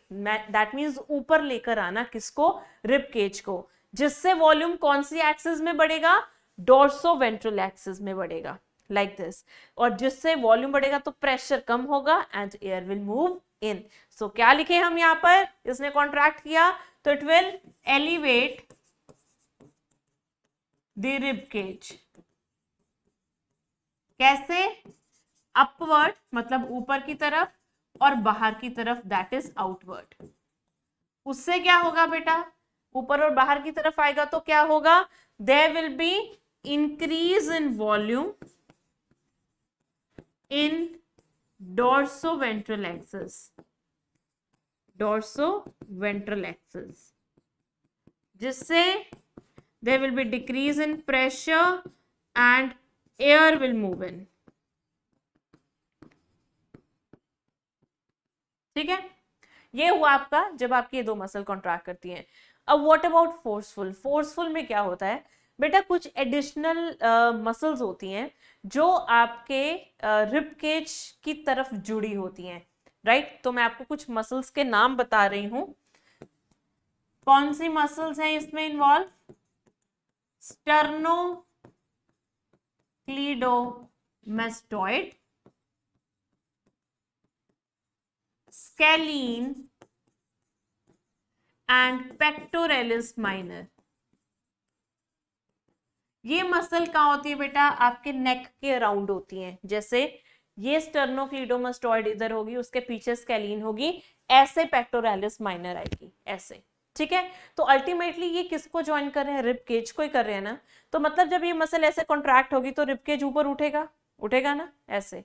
that means ऊपर लेकर आना किसको रिप केज को जिससे वॉल्यूम कौन सी एक्सिस में बढ़ेगा डोर्सो वेंट्रल एक्सिस में बढ़ेगा लाइक like दिस और जिससे वॉल्यूम बढ़ेगा तो प्रेशर कम होगा and air will move in so क्या लिखे हम यहाँ पर इसने कॉन्ट्रैक्ट किया तो it will elevate the rib cage कैसे अपवर्ड मतलब ऊपर की तरफ और बाहर की तरफ दैट इज आउटवर्ड उससे क्या होगा बेटा ऊपर और बाहर की तरफ आएगा तो क्या होगा there will be increase in volume in dorso ventral axis dorso ventral axis जिससे there will be decrease in pressure and air will move in ठीक है ये हुआ आपका जब आपकी ये दो मसल कॉन्ट्रैक्ट करती हैं अब व्हाट अबाउट फोर्सफुल फोर्सफुल में क्या होता है बेटा कुछ एडिशनल मसल्स uh, होती हैं जो आपके रिप uh, केज की तरफ जुड़ी होती हैं राइट right? तो मैं आपको कुछ मसल्स के नाम बता रही हूं कौन सी मसल्स हैं इसमें involve sternocleidomastoid scalene and pectoralis minor ये मसल कहा होती है बेटा आपके नेक के अराउंड होती हैं जैसे ये क्लीडोमेस्टॉइड इधर होगी उसके पीछे स्केलीन होगी ऐसे पेक्टोरेलिस माइनर आएगी ऐसे ठीक है तो अल्टीमेटली ये किसको ज्वाइन कर रहे हैं रिप केज को ही कर रहे हैं ना तो मतलब जब ये मसल ऐसे कॉन्ट्रैक्ट होगी तो रिप केज ऊपर उठेगा उठेगा ना ऐसे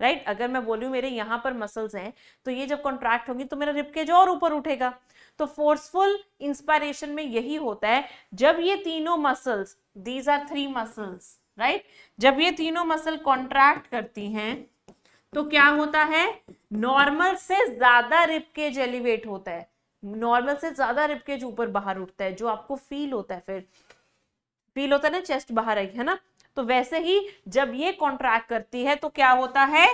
राइट right? अगर मैं बोलूँ मेरे यहाँ पर मसल्स हैं तो ये जब कॉन्ट्रैक्ट होगी तो मेरा रिपकेज और ऊपर उठेगा तो फोर्सफुल इंस्पायरेशन में यही होता है जब ये तीनों muscles these are three muscles right जब ये तीनों मसल कॉन्ट्रैक्ट करती हैं तो क्या होता है नॉर्मल से ज्यादा रिपकेज एलिवेट होता है नॉर्मल से ज्यादा रिपकेज ऊपर बाहर उठता है जो आपको फील होता है फिर फील होता है ना चेस्ट बाहर आई है ना तो वैसे ही जब ये कॉन्ट्रैक्ट करती है तो क्या होता है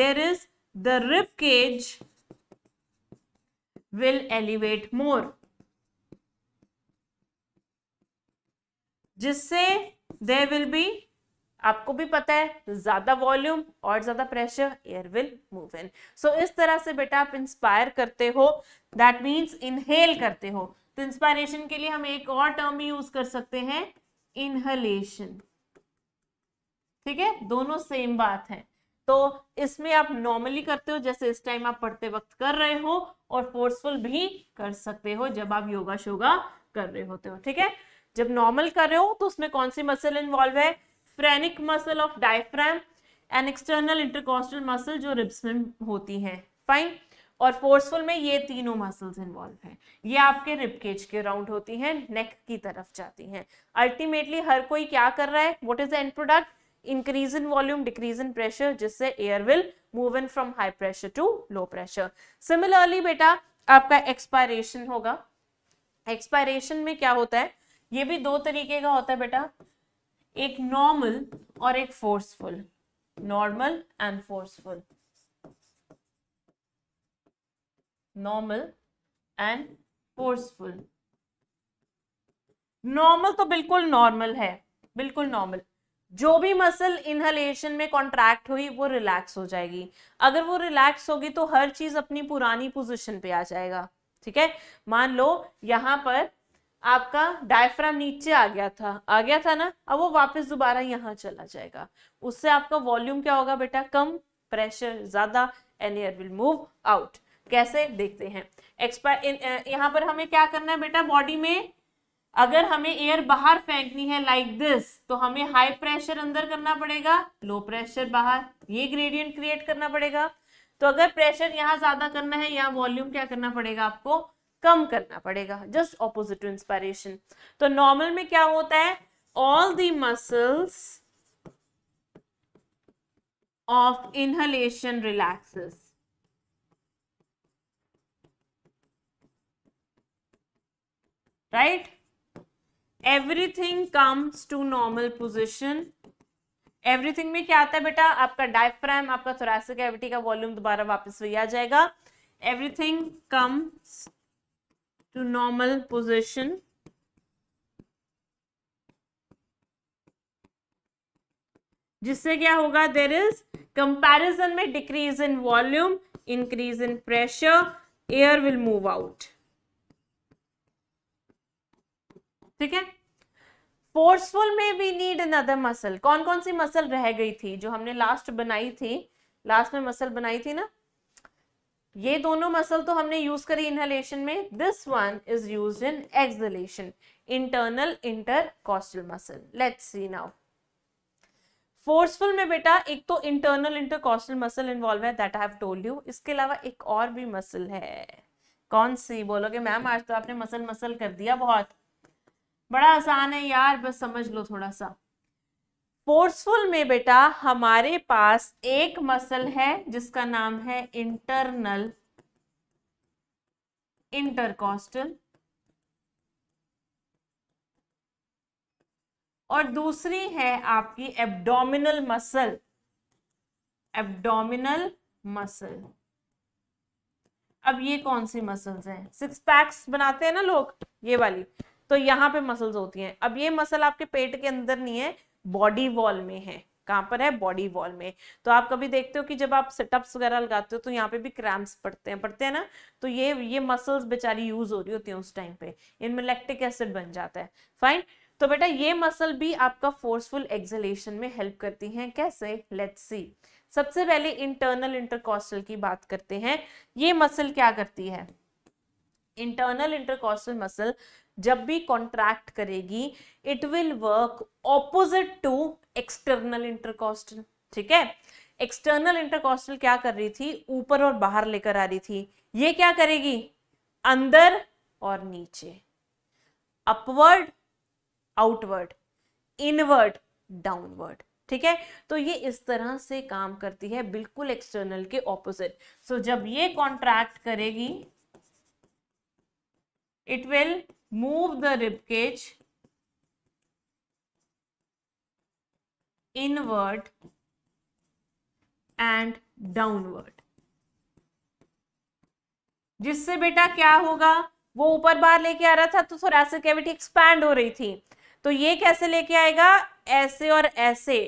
there is the rib cage will elevate more जिससे देर विल बी आपको भी पता है ज्यादा वॉल्यूम और ज्यादा pressure air will move in so इस तरह से बेटा आप इंस्पायर करते हो दैट मीन्स इनहेल करते हो तो इंस्पायरेशन के लिए हम एक और टर्म यूज कर सकते हैं इनहलेशन ठीक है दोनों सेम बात है तो इसमें आप नॉर्मली करते हो जैसे इस टाइम आप पढ़ते वक्त कर रहे हो और फोर्सफुल भी कर सकते हो जब आप योगा शोगा कर रहे होते हो ठीक है जब नॉर्मल कर रहे हो तो उसमें कौन सी मसल इन्वॉल्व है phrenic muscle of diaphragm and external intercostal muscle जो रिब्स में होती हैं फाइन और फोर्सफुल में ये तीनों मसल्स इन्वॉल्व हैं ये आपके रिप केज के राउंड होती हैं नेक की तरफ जाती हैं अल्टीमेटली हर कोई क्या कर रहा है what is the end product increase in volume decrease in pressure जिससे air will move in from high pressure to low pressure similarly बेटा आपका एक्सपायरेशन होगा एक्सपायरेशन में क्या होता है ये भी दो तरीके का होता है बेटा एक नॉर्मल और एक forceful normal and forceful normal and forceful normal तो बिल्कुल नॉर्मल है बिल्कुल नॉर्मल जो भी मसल इनहलेशन में कॉन्ट्रैक्ट हुई वो रिलैक्स हो जाएगी अगर वो रिलैक्स होगी तो हर चीज अपनी पुरानी पोजीशन पे आ जाएगा ठीक है मान लो यहां पर आपका डायफ्राम नीचे आ गया था आ गया था ना अब वो वापस दोबारा यहाँ चला जाएगा उससे आपका वॉल्यूम क्या होगा बेटा कम प्रेशर ज्यादा and air will move out कैसे देखते हैं एक्सपायर यहाँ पर हमें क्या करना है बेटा बॉडी में अगर हमें एयर बाहर फेंकनी है लाइक like दिस तो हमें हाई प्रेशर अंदर करना पड़ेगा लो प्रेशर बाहर ये ग्रेडियंट क्रिएट करना पड़ेगा तो अगर प्रेशर यहाँ ज्यादा करना है यहाँ वॉल्यूम क्या करना पड़ेगा आपको कम करना पड़ेगा जस्ट ऑपोजिट टू इंस्पायरेशन तो नॉर्मल में क्या होता है all the muscles of inhalation relaxes right everything comes to normal position everything में क्या आता है बेटा आपका डायफ्राम आपका थोरासिक कैविटी का वॉल्यूम दोबारा वापस वही आ जाएगा everything comes to normal position. जिससे क्या होगा देर इज कंपेरिजन में decrease in volume increase in pressure air will move out ठीक है फोर्सफुल में वी नीड अदर मसल कौन कौन सी मसल रह गई थी जो हमने लास्ट बनाई थी लास्ट में मसल बनाई थी ना ये दोनों मसल तो हमने यूज करी इनहलेशन में this one is use in exhalation internal intercostal muscle let's see now forceful में बेटा एक तो इंटरनल इंटरकॉस्टल मसल इन्वॉल्व है that I have told you इसके अलावा एक और भी मसल है कौन सी बोलोगे मैम आज तो आपने मसल मसल कर दिया बहुत बड़ा आसान है यार बस समझ लो थोड़ा सा फोर्सफुल में बेटा हमारे पास एक मसल है जिसका नाम है इंटरनल इंटरकॉस्टल और दूसरी है आपकी एब्डोमिनल मसल एब्डोमिनल मसल अब ये कौन सी मसल्स हैं सिक्स पैक्स बनाते हैं ना लोग ये वाली तो यहाँ पे मसल्स होती हैं अब ये मसल आपके पेट के अंदर नहीं है बॉडी वॉल में है कहाँ पर है बॉडी वॉल में तो आप कभी देखते हो कि जब आप सेटअप्स वगैरह लगाते हो तो यहाँ पे भी क्रैम्प्स पड़ते हैं पड़ते हैं ना तो ये ये मसल्स बेचारी यूज हो रही होती है उस टाइम पे इनमें लैक्टिक एसिड बन जाता है फाइन तो बेटा ये मसल भी आपका फोर्सफुल एक्सलेशन में हेल्प करती हैं कैसे लेट्स सी सबसे पहले इंटरनल इंटरकॉस्टल की बात करते हैं ये मसल क्या करती है इंटरनल इंटरकॉस्टल मसल जब भी कॉन्ट्रैक्ट करेगी it will work opposite to external intercostal ठीक है एक्सटर्नल इंटरकॉस्टल क्या कर रही थी ऊपर और बाहर लेकर आ रही थी ये क्या करेगी अंदर और नीचे अपवर्ड आउटवर्ड इनवर्ड डाउनवर्ड ठीक है तो ये इस तरह से काम करती है बिल्कुल एक्सटर्नल के ऑपोजिट सो so, जब ये कॉन्ट्रैक्ट करेगी it will move the rib cage inward and downward जिससे बेटा क्या होगा वो ऊपर बार लेके आ रहा था तो थोरासिक कैविटी एक्सपैंड हो रही थी तो ये कैसे लेके आएगा ऐसे और ऐसे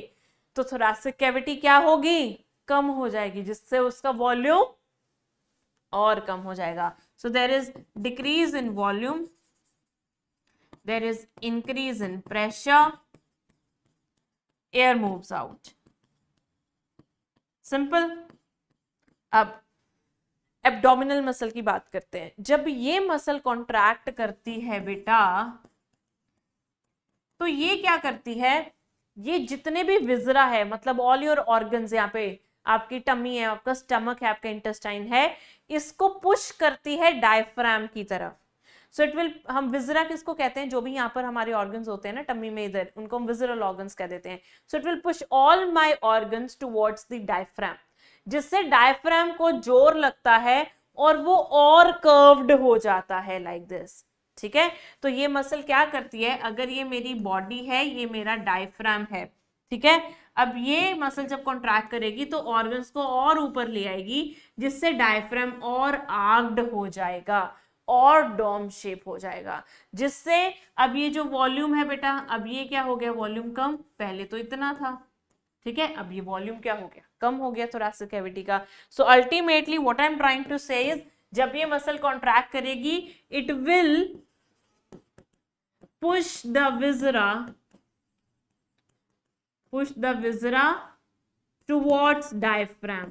तो थोरासिक कैविटी क्या होगी कम हो जाएगी जिससे उसका वॉल्यूम और कम हो जाएगा so there is decrease in volume there is increase in pressure, air moves out. simple अब एब्डोमिनल मसल की बात करते हैं जब ये मसल कॉन्ट्रैक्ट करती है बेटा तो ये क्या करती है ये जितने भी विजरा है मतलब ऑल योर ऑर्गन्स यहाँ पे आपकी टमी है आपका स्टमक है आपका इंटेस्टाइन है इसको पुश करती है डायफ्राम की तरफ सो इट विल हम विजरा किसको कहते हैं जो भी यहाँ पर हमारे ऑर्गन होते हैं ना टम्मी में इधर उनको हम विजरल ऑर्गन कह देते हैं so it will push all my organ towards the diaphragm जिससे डायफ्राम को जोर लगता है और वो और कर्व्ड हो जाता है लाइक like दिस ठीक है तो ये मसल क्या करती है अगर ये मेरी बॉडी है ये मेरा डायफ्राम है ठीक है अब ये मसल जब कॉन्ट्रैक्ट करेगी तो ऑर्गन्स को और ऊपर ले आएगी जिससे डायफ्राम और आग्ड हो जाएगा और डोम शेप हो जाएगा जिससे अब ये जो वॉल्यूम है बेटा अब ये क्या हो गया वॉल्यूम कम पहले तो इतना था ठीक है अब ये वॉल्यूम क्या हो गया कम हो गया थोरासिक कैविटी का so ultimately what I am trying to say जब ये मसल कॉन्ट्रैक्ट करेगी it will push the viscera push the viscera towards diaphragm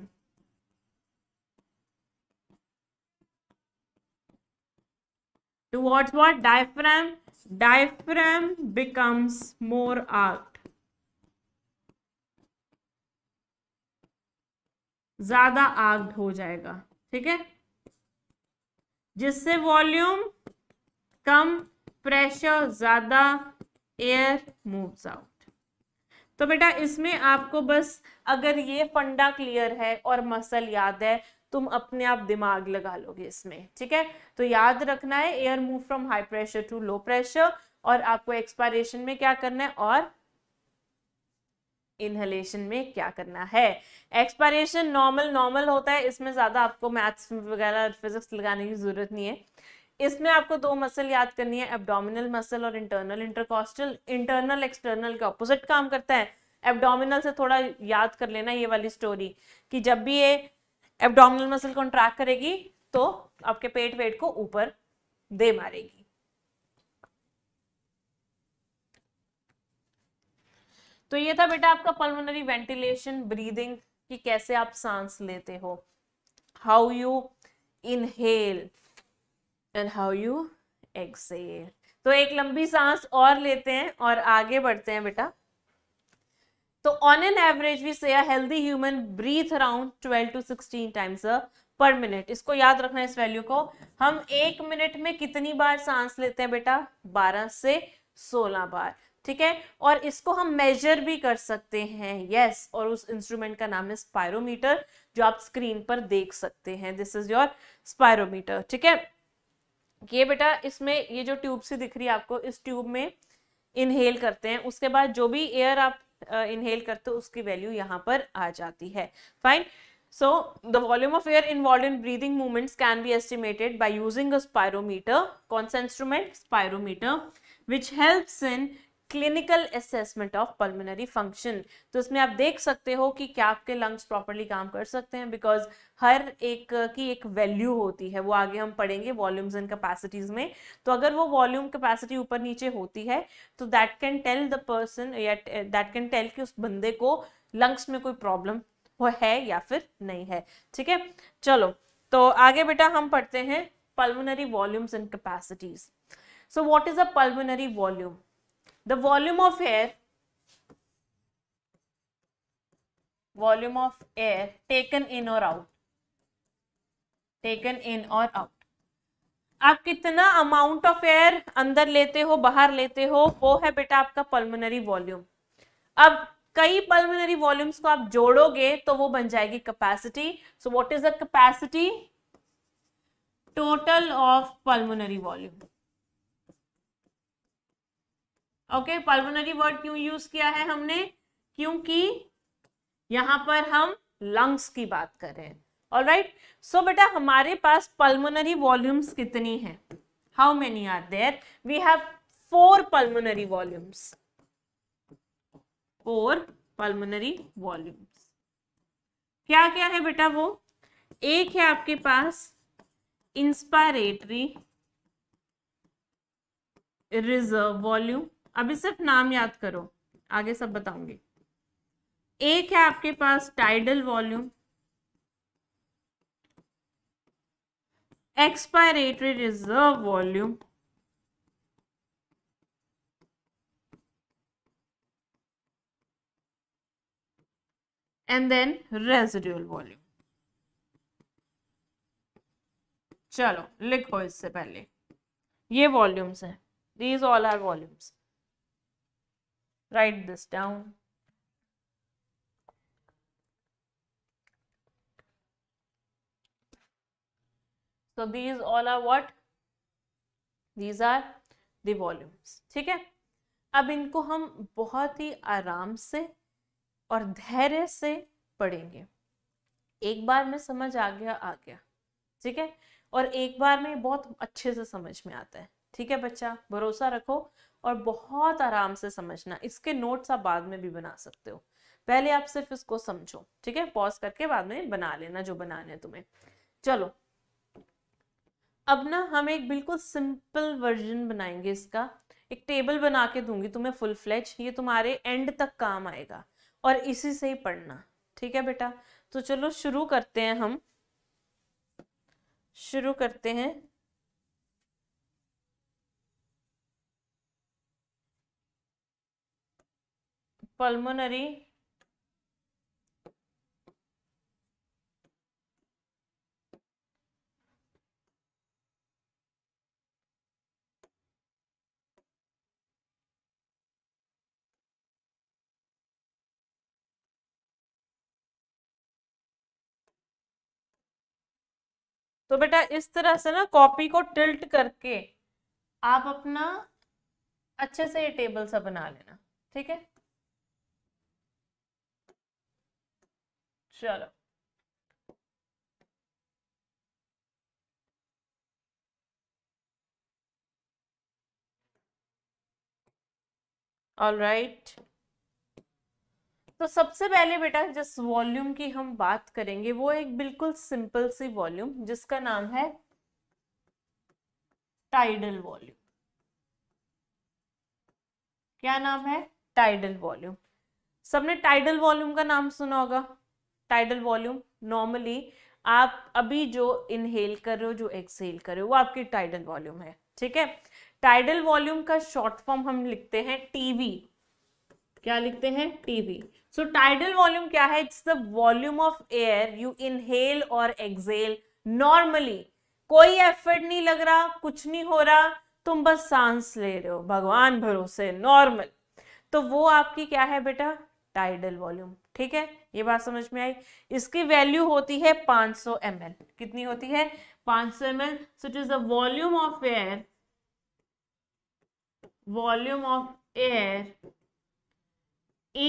towards what diaphragm diaphragm becomes more out ज्यादा आग्ड हो जाएगा ठीक है जिससे वॉल्यूम कम प्रेशर ज्यादा एयर मूव्स आउट तो बेटा इसमें आपको बस अगर ये फंडा क्लियर है और मसल याद है तुम अपने आप दिमाग लगा लोगे इसमें ठीक है तो याद रखना है air move from high pressure to low pressure और आपको एक्सपायरेशन में क्या करना है और इनहलेशन में क्या करना है एक्सपायरेशन नॉर्मल नॉर्मल होता है इसमें ज़्यादा आपको मैथ्स वगैरह फिजिक्स लगाने की ज़रूरत नहीं है इसमें आपको दो मसल याद करनी है एब्डोमिनल मसल और इंटरनल इंटरकॉस्टल इंटरनल एक्सटर्नल के ऑपोजिट काम करता है एब्डोमिनल से थोड़ा याद कर लेना ये वाली स्टोरी कि जब भी ये एब्डोमिनल मसल कॉन्ट्रैक्ट करेगी तो आपके पेट वेट को ऊपर दे मारेगी तो ये था बेटा आपका पल्मोनरी वेंटिलेशन ब्रीदिंग कि कैसे आप सांस लेते हो how you inhale and how you exhale तो एक लंबी सांस और लेते हैं और आगे बढ़ते हैं बेटा तो on an average we say healthy human breathe around 12 to 16 times a per minute इसको याद रखना इस वैल्यू को हम एक मिनट में कितनी बार सांस लेते हैं बेटा 12 से 16 बार ठीक है और इसको हम मेजर भी कर सकते हैं यस और उस इंस्ट्रूमेंट का नाम है स्पायरोमीटर जो आप स्क्रीन पर देख सकते हैं दिस इज योर स्पायरोमीटर ठीक है ये बेटा इसमें ये जो ट्यूब सी दिख रही है आपको इस ट्यूब में इनहेल करते हैं उसके बाद जो भी एयर आप इनहेल करते हो उसकी वैल्यू यहाँ पर आ जाती है fine so the volume of air involved in breathing movements can be estimated by using a spirometer कौन सा instrument spirometer which helps in clinical assessment of pulmonary function तो इसमें आप देख सकते हो कि क्या आपके लंग्स प्रॉपरली काम कर सकते हैं बिकॉज हर एक की एक वैल्यू होती है वो आगे हम पढ़ेंगे वॉल्यूम्स एंड कैपेसिटीज में तो अगर वो वॉल्यूम कैपेसिटी ऊपर नीचे होती है तो that can tell the person या दैट कैन टेल कि उस बंदे को लंग्स में कोई प्रॉब्लम है या फिर नहीं है ठीक है चलो तो आगे बेटा हम पढ़ते हैं pulmonary volumes and capacities so what is a pulmonary volume the volume of air volume of air taken in or out taken in or out आप कितना अमाउंट ऑफ एयर अंदर लेते हो बाहर लेते हो वो है बेटा आपका पल्मोनरी वॉल्यूम अब कई पल्मोनरी वॉल्यूम्स को आप जोड़ोगे तो वो बन जाएगी capacity so what is the capacity total of pulmonary volume okay pulmonary word क्यों यूज किया है हमने क्योंकि यहां पर हम लंग्स की बात कर रहे हैं ऑल राइट सो बेटा हमारे पास पल्मोनरी वॉल्यूम्स कितनी है how many are there we have four pulmonary volumes four pulmonary volumes क्या क्या है बेटा वो एक है आपके पास इंस्पायरेटरी रिजर्व वॉल्यूम अभी सिर्फ नाम याद करो आगे सब बताऊंगी एक है आपके पास tidal volume expiratory reserve volume and then residual volume चलो लिखो इससे पहले ये वॉल्यूम्स हैं these all are volumes write this down so these all are what these are the volumes ठीक है अब इनको हम बहुत ही आराम से और धैर्य से पढ़ेंगे एक बार में समझ आ गया आ गया ठीक है और एक बार में बहुत अच्छे से समझ में आता है ठीक है बच्चा भरोसा रखो और बहुत आराम से समझना इसके नोट्स आप बाद में भी बना सकते हो पहले आप सिर्फ इसको समझो ठीक है पॉज करके बाद में बना लेना जो बनाने तुम्हें चलो अब ना हम एक बिल्कुल सिंपल वर्जन बनाएंगे इसका एक टेबल बना के दूंगी तुम्हें फुल फ्लैच ये तुम्हारे एंड तक काम आएगा और इसी से ही पढ़ना ठीक है बेटा तो चलो शुरू करते हैं हम शुरू करते हैं pulmonary तो बेटा इस तरह से ना कॉपी को टिल्ट करके आप अपना अच्छे से ये टेबल सा बना लेना ठीक है चलो ऑल राइट तो सबसे पहले बेटा जिस वॉल्यूम की हम बात करेंगे वो एक बिल्कुल सिंपल सी वॉल्यूम जिसका नाम है टाइडल वॉल्यूम क्या नाम है टाइडल वॉल्यूम सबने टाइडल वॉल्यूम का नाम सुना होगा टाइडल वॉल्यूम नॉर्मली आप अभी जो इनहेल कर रहे हो जो एक्सहेल कर रहे हो वो आपकी टाइडल वॉल्यूम है ठीक है टाइडल वॉल्यूम का शॉर्ट फॉर्म हम लिखते हैं टीवी क्या लिखते हैं टीवी सो टाइडल वॉल्यूम क्या है it's the volume of air you inhale और एक्सहेल नॉर्मली कोई एफर्ट नहीं लग रहा कुछ नहीं हो रहा तुम बस सांस ले रहे हो भगवान भरोसे नॉर्मल तो वो आपकी क्या है बेटा टाइडल वॉल्यूम ठीक है ये बात समझ में आई इसकी वैल्यू होती है 500 सौ कितनी होती है 500 सौ M L so it is the volume of air volume of air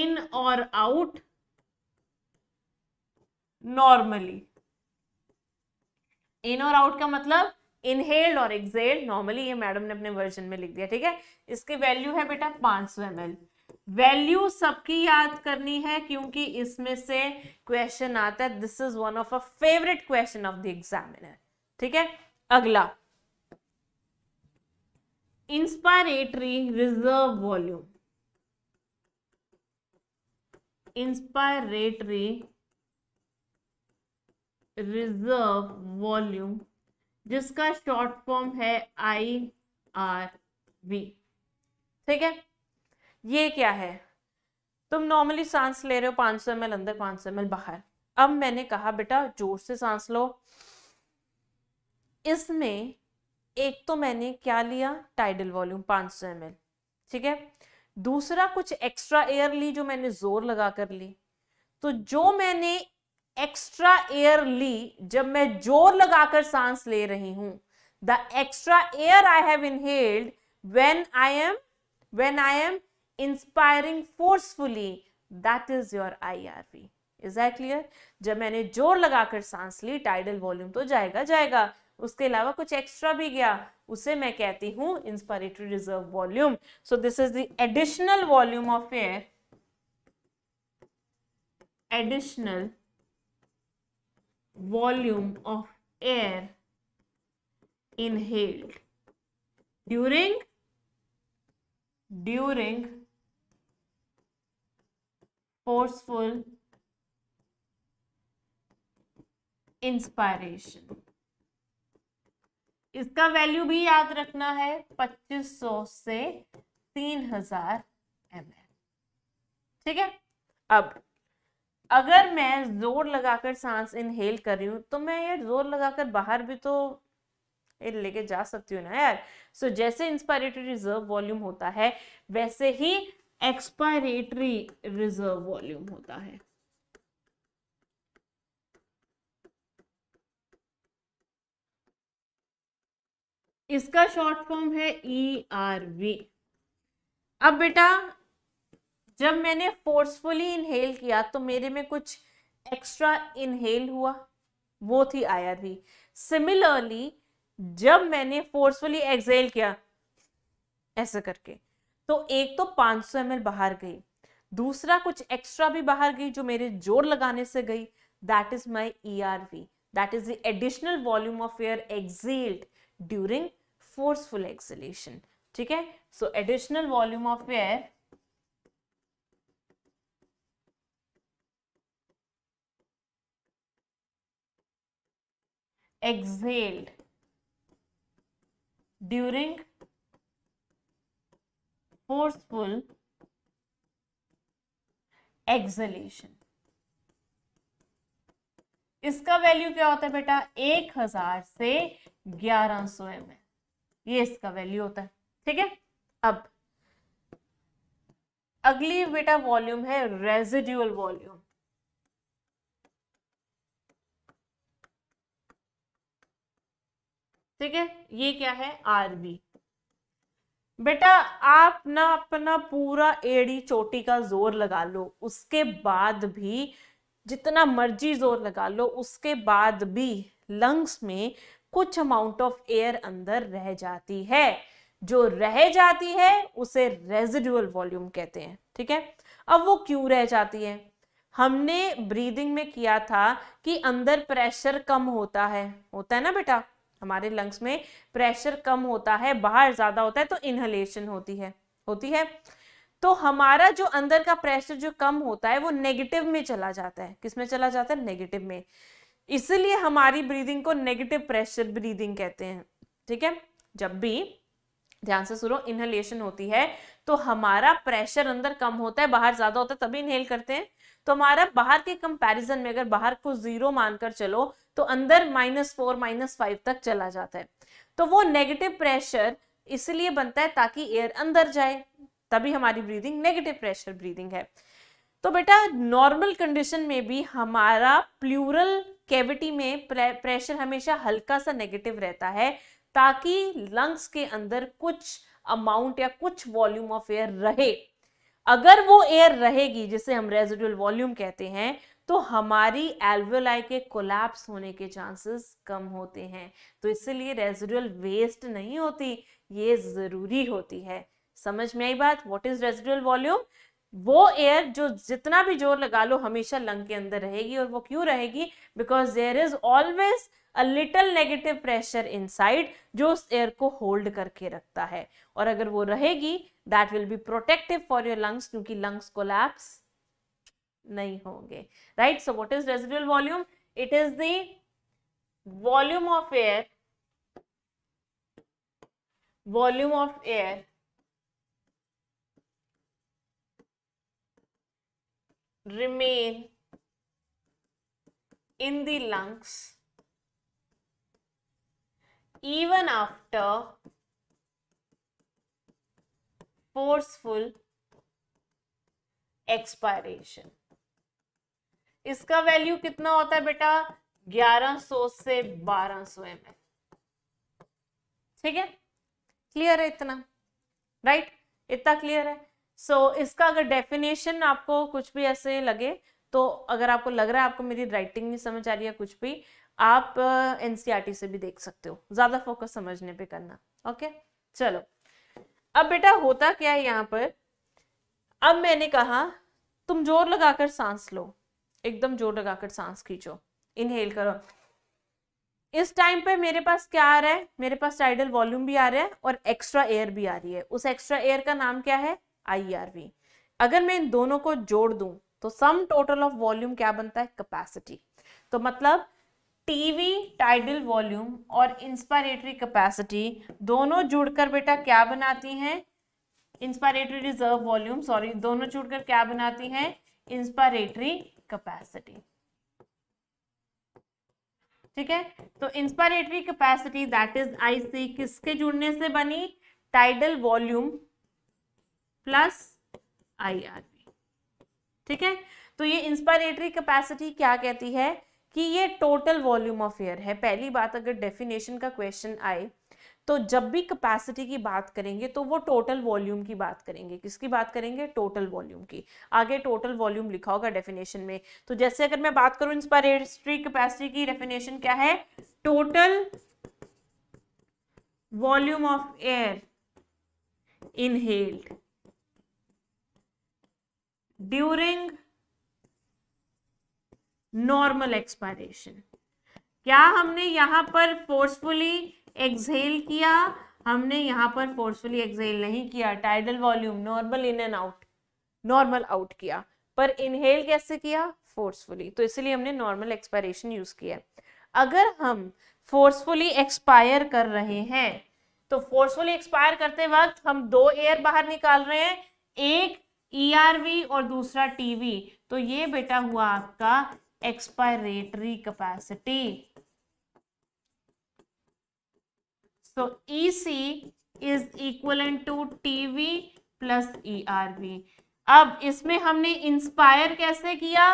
in और आउट नॉर्मली इन और आउट का मतलब इनहेल्ड और एक्सेल्ड नॉर्मली ये मैडम ने अपने वर्जन में लिख दिया ठीक है इसकी वैल्यू है बेटा 500 सौ वैल्यू सबकी याद करनी है क्योंकि इसमें से क्वेश्चन आता है this is one of a favourite question of the examiner ठीक है अगला inspiratory reserve volume inspiratory reserve volume जिसका शॉर्ट फॉर्म है आई आर वी ठीक है ये क्या है तुम नॉर्मली सांस ले रहे हो पाँच सौ एम अंदर पाँच सौ एम बाहर अब मैंने कहा बेटा जोर से सांस लो इसमें एक तो मैंने क्या लिया टाइडल वॉल्यूम पाँच सौ एम ठीक है दूसरा कुछ एक्स्ट्रा एयर ली जो मैंने जोर लगा कर ली तो जो मैंने एक्स्ट्रा एयर ली जब मैं जोर लगाकर सांस ले रही हूं the extra air I have inhaled when I am when I am inspiring forcefully that is your IRV is that clear जब मैंने जोर लगाकर सांस ली टाइडल वॉल्यूम तो जाएगा जाएगा उसके अलावा कुछ एक्स्ट्रा भी गया उसे मैं कहती हूँ inspiratory reserve volume so this is the additional volume of air additional volume of air inhaled during during forceful inspiration इसका वैल्यू भी याद रखना है 2500 से 3000 हजार एम ठीक है अब अगर मैं जोर लगाकर सांस इनहेल कर रही हूं तो मैं यार जोर लगाकर बाहर भी तो लेके जा सकती हूँ ना यार सो so, जैसे इंस्पायरेटरी रिजर्व वॉल्यूम होता है वैसे ही एक्सपायरेटरी रिजर्व वॉल्यूम होता है इसका शॉर्ट फॉर्म है ई आर वी अब बेटा जब मैंने फोर्सफुली इनहेल किया तो मेरे में कुछ एक्स्ट्रा इनहेल हुआ वो थी आई आर वी सिमिलरली जब मैंने फोर्सफुली एक्सेल किया ऐसे करके तो एक तो 500 सौ बाहर गई दूसरा कुछ एक्स्ट्रा भी बाहर गई जो मेरे जोर लगाने से गई that is my E R V that is the additional volume of air exhaled during forceful exhalation ठीक है so additional volume of air exhaled during forceful exhalation इसका वैल्यू क्या होता है बेटा एक हजार से ग्यारह सौ एम ये इसका वैल्यू होता है ठीक है अब अगली बेटा वॉल्यूम है रेजिड्यूअल वॉल्यूम ठीक है ये क्या है आरबी बेटा आप ना अपना पूरा एड़ी चोटी का जोर लगा लो उसके बाद भी जितना मर्जी जोर लगा लो उसके बाद भी लंग्स में कुछ अमाउंट ऑफ एयर अंदर रह जाती है जो रह जाती है उसे रेजिडुअल वॉल्यूम कहते हैं ठीक है अब वो क्यों रह जाती है हमने ब्रीदिंग में किया था कि अंदर प्रेशर कम होता है होता है ना बेटा हमारे लंग्स में प्रेशर कम होता है बाहर ज़्यादा होता है तो इनहलेशन होती है होती है तो हमारा जो अंदर का प्रेशर जो कम होता है वो नेगेटिव में चला जाता है किसमें चला जाता है नेगेटिव में इसलिए हमारी ब्रीदिंग को नेगेटिव प्रेशर ब्रीदिंग कहते हैं ठीक है जब भी ध्यान से सुनो इनहलेशन होती है तो हमारा प्रेशर अंदर कम होता है बाहर ज्यादा होता है तभी इनहेल करते हैं तो हमारा बाहर के कंपैरिजन में अगर बाहर को जीरो मानकर चलो तो अंदर माइनस फोर माइनस फाइव तक चला जाता है तो वो नेगेटिव प्रेशर इसलिए बनता है ताकि एयर अंदर जाए तभी हमारी ब्रीदिंग नेगेटिव प्रेशर ब्रीदिंग है तो बेटा नॉर्मल कंडीशन में भी हमारा प्लूरल कैविटी में प्रेशर हमेशा हल्का सा नेगेटिव रहता है ताकि लंग्स के अंदर कुछ अमाउंट या कुछ वॉल्यूम ऑफ एयर रहे अगर वो एयर रहेगी जिसे हम रेजिडुअल वॉल्यूम कहते हैं तो हमारी एल्वियोलाई के कोलैप्स होने के चांसेस कम होते हैं तो इसलिए रेजिडुअल वेस्ट नहीं होती ये ज़रूरी होती है समझ में आई बात व्हाट इज रेजिडुअल वॉल्यूम वो एयर जो जितना भी जोर लगा लो हमेशा लंग के अंदर रहेगी और वो क्यों रहेगी because there is always a little negative pressure inside जो उस एयर को होल्ड करके रखता है और अगर वो रहेगी that will be protective for your lungs क्योंकि लंग्स कोलैप्स नहीं होंगे right so what is residual volume it is the volume of air volume of air remain in the lungs even after forceful expiration इसका value कितना होता है बेटा 1100 से 1200 सो M ठीक है क्लियर है इतना राइट right? इतना क्लियर है सो so, इसका अगर डेफिनेशन आपको कुछ भी ऐसे लगे तो अगर आपको लग रहा है आपको मेरी राइटिंग नहीं समझ आ रही है कुछ भी आप एनसीआरटी uh, e से भी देख सकते हो ज्यादा फोकस समझने पे करना ओके okay? चलो अब बेटा होता क्या है यहाँ पर अब मैंने कहा तुम जोर लगाकर सांस लो एकदम जोर लगाकर सांस खींचो इनहेल करो इस टाइम पे मेरे पास क्या आ रहा है मेरे पास टाइडल वॉल्यूम भी आ रहा है और एक्स्ट्रा एयर भी आ रही है उस एक्स्ट्रा एयर का नाम क्या है आई e अगर मैं इन दोनों को जोड़ दूं तो सम टोटल ऑफ वॉल्यूम क्या बनता है कैपेसिटी तो मतलब टीवी टाइडल वॉल्यूम और इंस्पायरेटरी कैपेसिटी दोनों जुड़कर बेटा क्या बनाती हैं इंस्पायरेटरी रिजर्व वॉल्यूम सॉरी दोनों जुड़कर क्या बनाती हैं इंस्पायरेटरी कैपेसिटी ठीक है तो inspiratory capacity that is IC किसके जुड़ने से बनी टाइडल वॉल्यूम प्लस आईआरबी ठीक है तो ये इंस्पायरेटरी कैपेसिटी क्या कहती है कि ये टोटल वॉल्यूम ऑफ एयर है पहली बात अगर डेफिनेशन का क्वेश्चन आए तो जब भी कैपेसिटी की बात करेंगे तो वो टोटल वॉल्यूम की बात करेंगे किसकी बात करेंगे टोटल वॉल्यूम की आगे टोटल वॉल्यूम लिखा होगा डेफिनेशन में तो जैसे अगर मैं बात करूं इंस्पायरेटरी कैपेसिटी की डेफिनेशन क्या है total volume of air inhaled during normal expiration क्या हमने यहाँ पर फोर्सफुली एक्सहेल किया हमने यहाँ पर फोर्सफुली एक्सहेल नहीं किया tidal volume normal in and out normal out किया पर इनहेल कैसे किया फोर्सफुली तो इसलिए हमने नॉर्मल एक्सपायरेशन यूज किया अगर हम फोर्सफुली एक्सपायर कर रहे हैं तो फोर्सफुली एक्सपायर करते वक्त हम दो एयर बाहर निकाल रहे हैं एक वी e और दूसरा टीवी तो ये बेटा हुआ आपका expiratory capacity So EC is equivalent to TV plus ERV. अब इसमें हमने इंस्पायर कैसे किया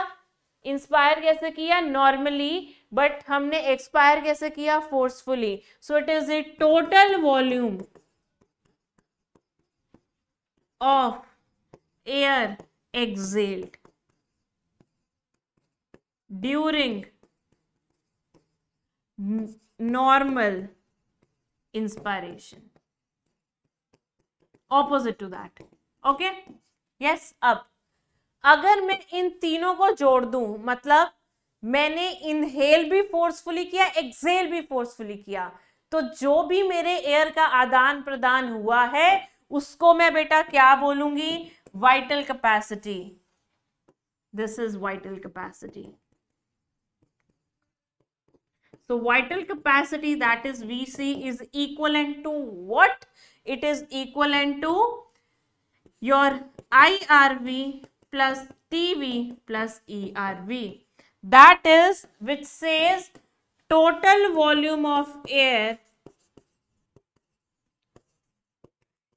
इंस्पायर कैसे किया नॉर्मली बट हमने एक्सपायर कैसे किया forcefully so it is a total volume of air exhaled during normal inspiration opposite to that okay yes अब अगर मैं इन तीनों को जोड़ दूं मतलब मैंने इनहेल भी फोर्सफुली किया एक्सेल भी फोर्सफुली किया तो जो भी मेरे एयर का आदान प्रदान हुआ है उसको मैं बेटा क्या बोलूंगी vital capacity this is vital capacity So vital capacity that is VC is equivalent to what? It is equivalent to your IRV plus TV plus ERV. That is which says total volume of air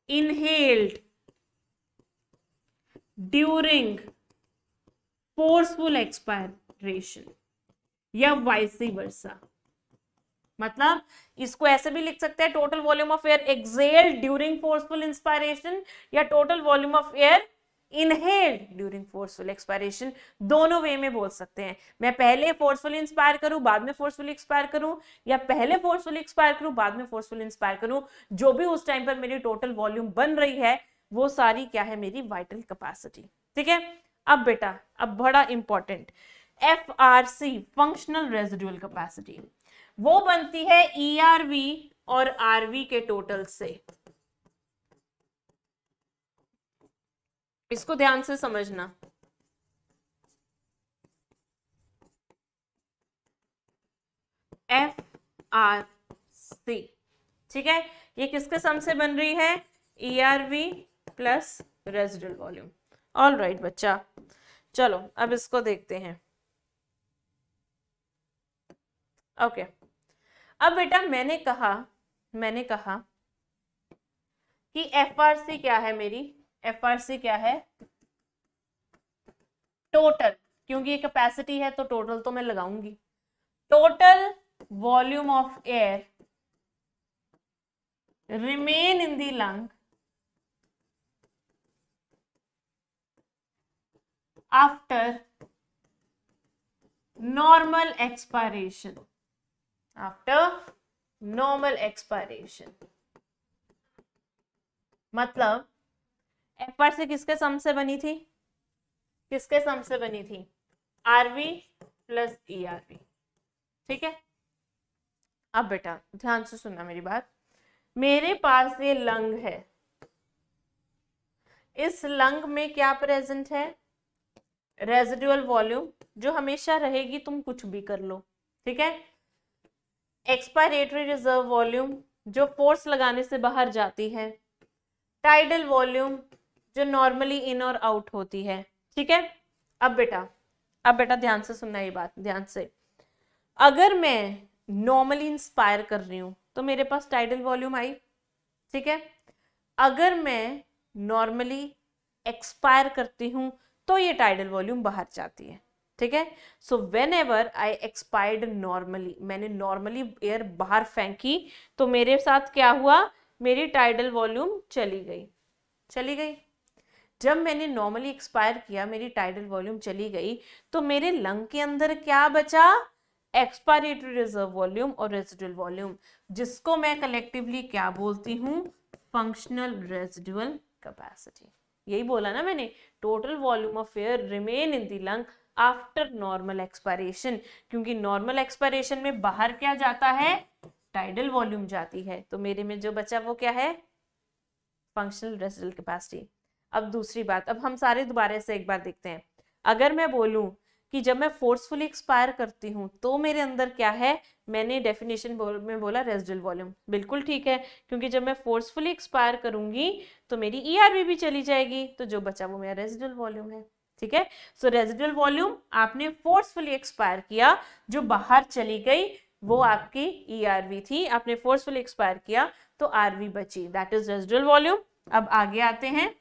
inhaled during forceful expiration yeah vice versa मतलब इसको ऐसे भी लिख सकते हैं total volume of air exhale during forceful inspiration या total volume of air inhaled during forceful expiration दोनों way में बोल सकते हैं मैं पहले फोर्सफुल इंस्पायर करूं बाद में फोर्सफुल एक्सपायर करूं या पहले फोर्सफुल एक्सपायर करूं बाद में फोर्सफुल इंस्पायर करूं जो भी उस टाइम पर मेरी टोटल वॉल्यूम बन रही है वो सारी क्या है मेरी वाइटल कैपेसिटी ठीक है अब बेटा अब बड़ा important F R C functional residual capacity वो बनती है ई आर वी और आर वी के टोटल से इसको ध्यान से समझना एफ आर सी ठीक है ये किसके सम से बन रही है E R V plus residual volume all right बच्चा चलो अब इसको देखते हैं ओके okay. अब बेटा मैंने कहा मैंने कहा कि एफ आर सी क्या है मेरी एफ आर सी क्या है टोटल क्योंकि ये कैपेसिटी है तो टोटल तो मैं लगाऊंगी total volume of air remain in the lung after normal expiration after normal expiration मतलब एफ आर सी किसके सम से बनी थी किसके सम से बनी थी RV plus E R V ठीक है अब बेटा ध्यान से सुनना मेरी बात मेरे पास ये लंग है इस लंग में क्या प्रेजेंट है रेजिडुअल वॉल्यूम जो हमेशा रहेगी तुम कुछ भी कर लो ठीक है एक्सपायरेटरी रिजर्व वॉल्यूम जो फोर्स लगाने से बाहर जाती है टाइडल वॉल्यूम जो नॉर्मली इन और आउट होती है ठीक है अब बेटा अब बेटा ध्यान से सुनना ये बात ध्यान से अगर मैं नॉर्मली इंस्पायर कर रही हूँ तो मेरे पास टाइडल वॉल्यूम आई ठीक है अगर मैं नॉर्मली एक्सपायर करती हूँ तो ये टाइडल वॉल्यूम बाहर जाती है ठीक है so whenever I expired normally मैंने नॉर्मली एयर बाहर फेंकी तो मेरे साथ क्या हुआ मेरी टाइडल वॉल्यूम चली गई चली गई जब मैंने नॉर्मली एक्सपायर किया मेरी टाइडल वॉल्यूम चली गई तो मेरे लंग के अंदर क्या बचा एक्सपायरेटरी रिजर्व वॉल्यूम और रेजिडुअल वॉल्यूम जिसको मैं कलेक्टिवली क्या बोलती हूँ फंक्शनल रेजिडुअल कैपेसिटी यही बोला ना मैंने total volume of air remain in the lung after normal expiration क्योंकि नॉर्मल एक्सपायरेशन में बाहर क्या जाता है टाइडल वॉल्यूम जाती है तो मेरे में जो बचा वो क्या है फंक्शनल रेसिडल कैपेसिटी अब दूसरी बात अब हम सारे दोबारा से एक बार देखते हैं अगर मैं बोलूं कि जब मैं फोर्सफुली एक्सपायर करती हूँ तो मेरे अंदर क्या है मैंने डेफिनेशन बोल, में बोला रेजिडल वॉल्यूम बिल्कुल ठीक है क्योंकि जब मैं फोर्सफुली एक्सपायर करूंगी तो मेरी ई e भी चली जाएगी तो जो बचा वो मेरा रेजिडल वॉल्यूम है ठीक है सो रेजिडल वॉल्यूम आपने फोर्सफुली एक्सपायर किया जो बाहर चली गई वो आपकी ईआरवी e थी आपने फोर्सफुली एक्सपायर किया तो आरवी बची दैट इज रेजिडल वॉल्यूम अब आगे आते हैं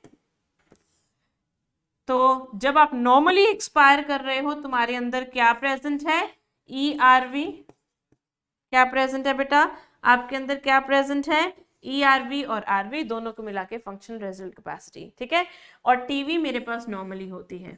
तो जब आप नॉर्मली एक्सपायर कर रहे हो तुम्हारे अंदर क्या प्रेजेंट है ई आर वी क्या प्रेजेंट है बेटा आपके अंदर क्या प्रेजेंट है ई e और आरवी दोनों को मिला के फंक्शन रिजल्ट कैपेसिटी ठीक है और टीवी मेरे पास नॉर्मली होती है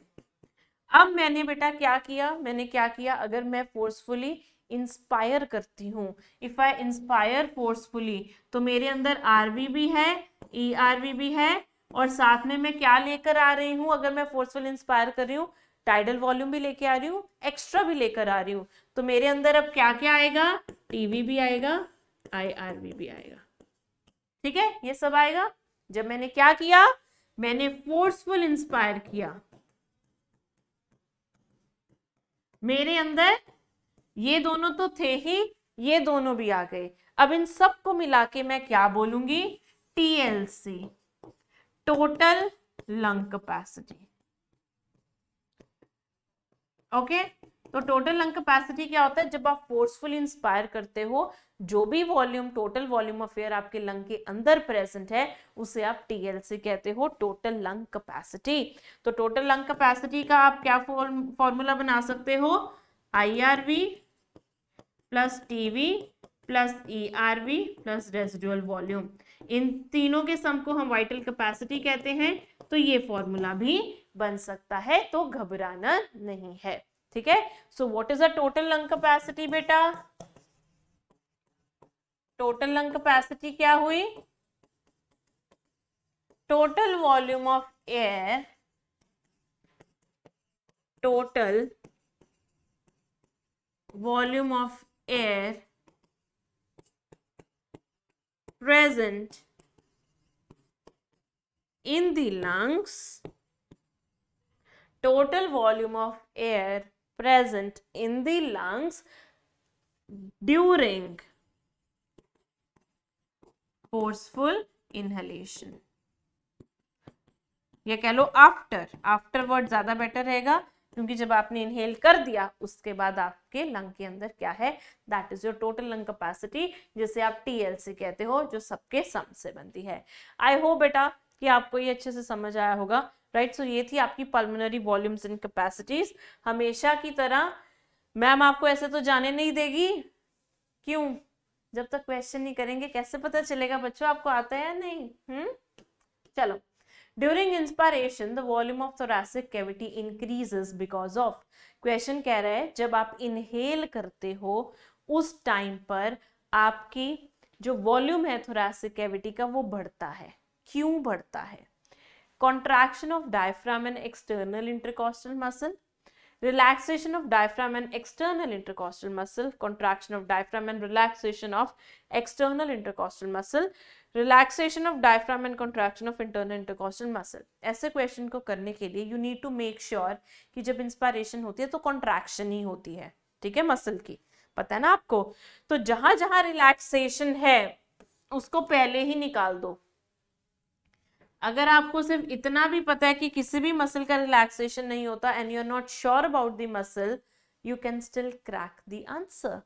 अब मैंने बेटा क्या किया मैंने क्या किया अगर मैं फोर्सफुली इंस्पायर करती हूँ इफ आई इंस्पायर फोर्सफुली तो मेरे अंदर आरवी भी है ई e वी भी है और साथ में मैं क्या लेकर आ रही हूँ अगर मैं फोर्सफुल इंस्पायर कर रही हूँ टाइडल वॉल्यूम भी लेके आ रही हूँ एक्स्ट्रा भी लेकर आ रही हूँ तो मेरे अंदर अब क्या क्या आएगा टीवी भी आएगा आई आर भी आएगा ठीक है ये सब आएगा जब मैंने क्या किया मैंने फोर्सफुल इंस्पायर किया मेरे अंदर ये दोनों तो थे ही ये दोनों भी आ गए अब इन सब को मिला के मैं क्या बोलूंगी TLC total lung capacity okay तो टोटल लंग कैपेसिटी क्या होता है जब आप फोर्सफुल इंस्पायर करते हो जो भी volume total volume of air आपके लंग के अंदर प्रेजेंट है उसे आप टीएलसी कहते हो टोटल लंग कैपेसिटी तो टोटल लंग कैपेसिटी का आप क्या फॉर्मूला बना सकते हो I R V plus T V plus E R V plus residual volume इन तीनों के सम को हम वाइटल कैपेसिटी कहते हैं तो ये फॉर्मूला भी बन सकता है तो घबराना नहीं है ठीक है so what is the total lung capacity बेटा टोटल लंग कैपेसिटी क्या हुई total volume of air total volume of air present in lungs total volume of air present in the lungs during forceful inhalation या कह लो after after word ज्यादा better रहेगा क्योंकि जब आपने इनहेल कर दिया उसके बाद आपके लंग के अंदर क्या है that is your total lung capacity जिसे आप टीएलसी कहते हो जो सबके सम से बनती है आई होप बेटा कि आपको ये अच्छे से समझ आया होगा राइट सो ये थी आपकी पल्मोनरी वॉल्यूम्स एंड कैपेसिटीज हमेशा की तरह मैम आपको ऐसे तो जाने नहीं देगी क्यों जब तक क्वेश्चन नहीं करेंगे कैसे पता चलेगा बच्चों आपको आता है या नहीं हम्म चलो during inspiration the volume of thoracic cavity increases because of question कह रहा है जब आप इनहेल करते हो उस टाइम पर आपकी जो वॉल्यूम है थोरासिक कैविटी का वो बढ़ता है क्यों बढ़ता है contraction of diaphragm and external intercostal muscle, relaxation of diaphragm and external intercostal muscle, contraction of diaphragm and relaxation of external intercostal muscle, relaxation of diaphragm and contraction of internal intercostal muscle. ऐसे question को करने के लिए you need to make sure कि जब inspiration होती है तो contraction ही होती है ठीक है muscle की पता है ना आपको तो जहां जहां relaxation है उसको पहले ही निकाल दो अगर आपको सिर्फ इतना भी पता है कि किसी भी मसल का रिलैक्सेशन नहीं होता and you are not sure about the muscle you can still crack the answer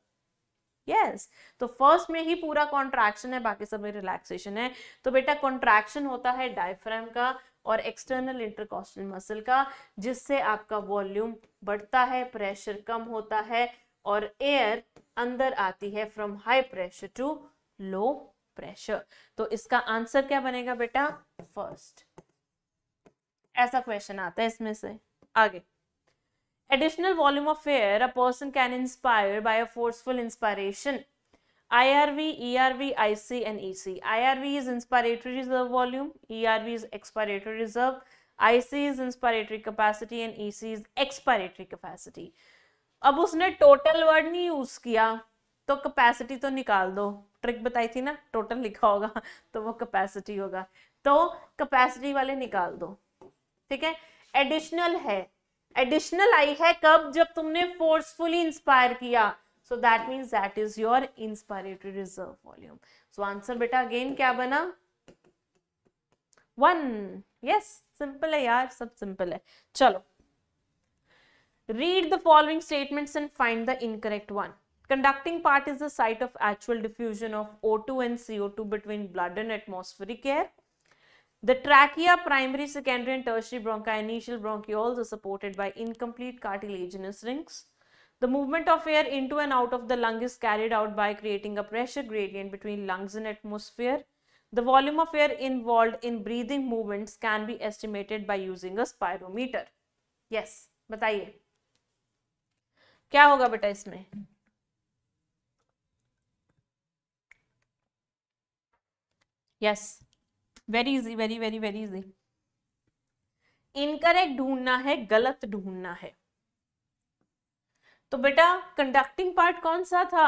yes तो फर्स्ट में ही पूरा कॉन्ट्रैक्शन है बाकी सब में रिलैक्सेशन है तो बेटा कॉन्ट्रैक्शन होता है डायफ्राम का और एक्सटर्नल इंटरकॉस्टल मसल का जिससे आपका वॉल्यूम बढ़ता है प्रेशर कम होता है और एयर अंदर आती है from high pressure to low pressure तो इसका आंसर क्या बनेगा बेटा फर्स्ट ऐसा क्वेश्चन आता है इसमें से आगे additional volume of air a person can inspire by a forceful inspiration I R V E R V I C and E C I R V is inspiratory reserve volume E R V is expiratory reserve I C is inspiratory capacity and E C is expiratory capacity अब उसने total word नहीं use किया तो capacity तो निकाल दो trick बताई थी ना टोटल लिखा होगा तो वो कैपेसिटी होगा तो कैपेसिटी वाले निकाल दो ठीक है एडिशनल है एडिशनल आई है कब जब तुमने फोर्सफुली इंस्पायर किया so that means that is your inspiratory reserve volume so answer बेटा अगेन क्या बना वन यस सिंपल है यार सब सिंपल है चलो read the following statements and find the incorrect one Conducting part is the site of actual diffusion of O2 and CO2 between blood and atmospheric air. The trachea, primary, secondary and tertiary bronchi, initial bronchioles are supported by incomplete cartilaginous rings. The movement of air into and out of the lung is carried out by creating a pressure gradient between lungs and atmosphere. The volume of air involved in breathing movements can be estimated by using a spirometer. Yes, बताइए क्या होगा बेटा इसमें yes very easy very very very easy incorrect ढूंढना है गलत ढूंढना है तो बेटा कंडक्टिंग पार्ट कौन सा था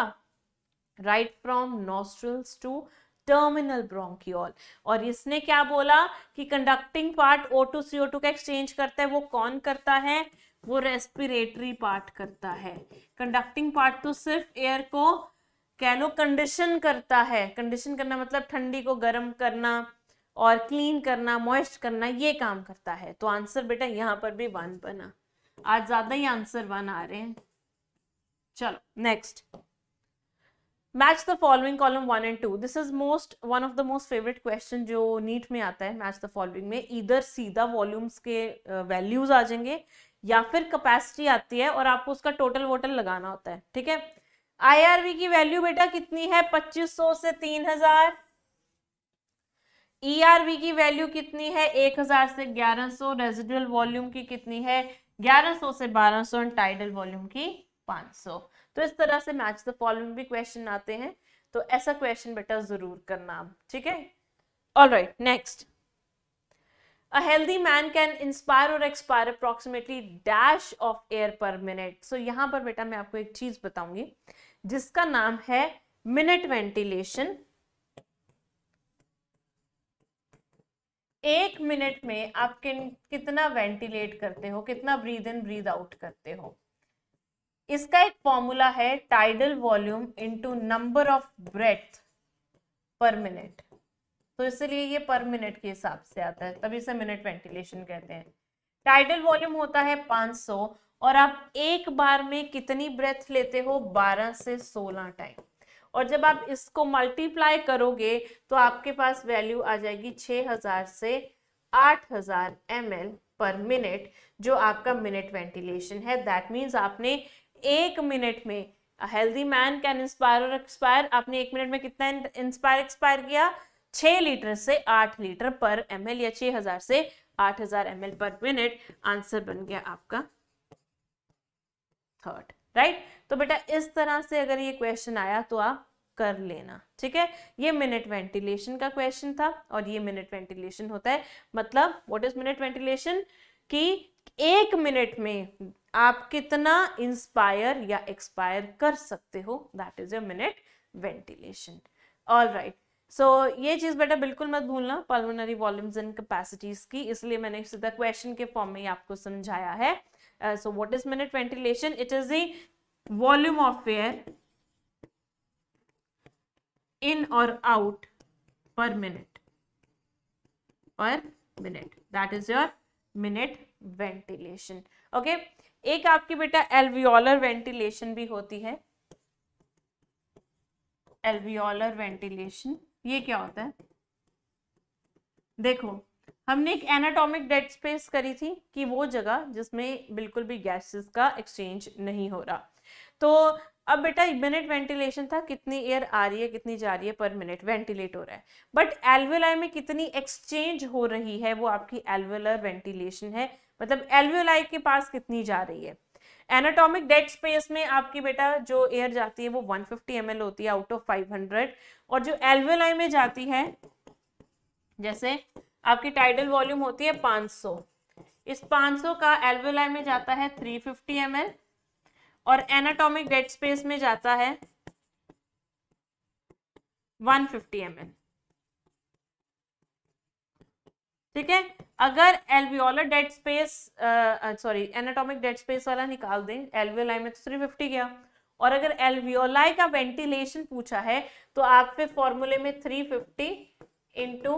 right from nostrils to terminal bronchiole और इसने क्या बोला कि conducting part O two C two का एक्सचेंज करता है वो कौन करता है वो रेस्पिरेटरी पार्ट करता है कंडक्टिंग पार्ट तो सिर्फ एयर को कह लो कंडीशन करता है कंडीशन करना मतलब ठंडी को गर्म करना और क्लीन करना मॉइस्ट करना ये काम करता है तो आंसर बेटा यहाँ पर भी वन बना आज ज्यादा ही आंसर वन आ रहे हैं चलो next match the following column one and two this is most one of the most favourite question जो नीट में आता है मैच द फॉलोइंग में इधर सीधा वॉल्यूम्स के वैल्यूज आ जाएंगे या फिर कैपेसिटी आती है और आपको उसका टोटल वोटल लगाना होता है ठीक है आईआरवी की वैल्यू बेटा कितनी है 2500 से 3000 ईआरवी e की वैल्यू कितनी है 1000 से 1100 रेजिडल वॉल्यूम की कितनी है 1100 से 1200 एंड टाइडल वॉल्यूम की 500 तो इस तरह से मैच द फॉलोइंग भी क्वेश्चन आते हैं तो ऐसा क्वेश्चन बेटा जरूर करना ठीक है all right next a healthy man can inspire or expire approximately dash of air per minute so यहाँ पर बेटा मैं आपको एक चीज बताऊंगी जिसका नाम है मिनट वेंटिलेशन एक मिनट में आप किन कितना वेंटिलेट करते हो कितना ब्रीद इन ब्रीद आउट करते हो इसका एक फॉर्मूला है tidal volume into number of breath per minute तो इसलिए ये पर मिनट के हिसाब से आता है तभी से मिनट वेंटिलेशन कहते हैं टाइडल वॉल्यूम होता है 500 और आप एक बार में कितनी ब्रेथ लेते हो बारह से सोलह टाइम और जब आप इसको मल्टीप्लाई करोगे तो आपके पास वैल्यू आ जाएगी 6000 हजार से आठ हजार एम पर मिनट जो आपका मिनट वेंटिलेशन है दैट मीन्स आपने एक मिनट में हेल्दी मैन कैन इंस्पायर और एक्सपायर आपने एक मिनट में कितना इंस्पायर एक्सपायर किया छः लीटर से आठ लीटर पर एम या छह हजार से आठ हजार एम पर मिनट आंसर बन गया आपका थर्ड राइट तो बेटा इस तरह से अगर ये क्वेश्चन आया तो आप कर लेना ठीक है ये मिनट वेंटिलेशन का क्वेश्चन था और ये मिनट वेंटिलेशन होता है मतलब व्हाट इज मिनट वेंटिलेशन कि एक मिनट में आप कितना इंस्पायर या एक्सपायर कर सकते हो that is a minute ventilation all right so so, ये चीज़ बेटा बिल्कुल मत भूलना पल्मोनरी वॉल्यूम्स एंड कैपेसिटीज की इसलिए मैंने सीधा क्वेश्चन के फॉर्म में ही आपको समझाया है uh, so what is minute ventilation it is the volume of air in or out per minute per minute that is your minute ventilation okay एक आपकी बेटा एल्वियोलर वेंटिलेशन भी होती है एल्वियोलर वेंटिलेशन ये क्या होता है देखो हमने एक एनाटॉमिक डेड स्पेस करी थी कि वो जगह जिसमें बिल्कुल भी गैसेस का एक्सचेंज नहीं हो रहा तो अब बेटा एक मिनट वेंटिलेशन था कितनी एयर आ रही है कितनी जा रही है पर मिनट वेंटिलेट हो रहा है बट एल्वेलाई में कितनी एक्सचेंज हो रही है वो आपकी एलवेलर वेंटिलेशन है मतलब एल्वेलाई के पास कितनी जा रही है एनाटॉमिक डेड स्पेस में आपकी बेटा जो एयर जाती है वो 150 फिफ्टी होती है आउट ऑफ 500 और जो एल्वेलाई में जाती है जैसे आपकी टाइडल वॉल्यूम होती है 500 इस 500 का एल्वेलाई में जाता है 350 फिफ्टी और एनाटॉमिक डेड स्पेस में जाता है 150 फिफ्टी ठीक है अगर alveolar dead space sorry anatomic dead space वाला निकाल दें एल्वियोलाई में तो थ्री फिफ्टी गया और अगर एल्वियोलाई का वेंटिलेशन पूछा है तो आप फिर फॉर्मूले में three fifty into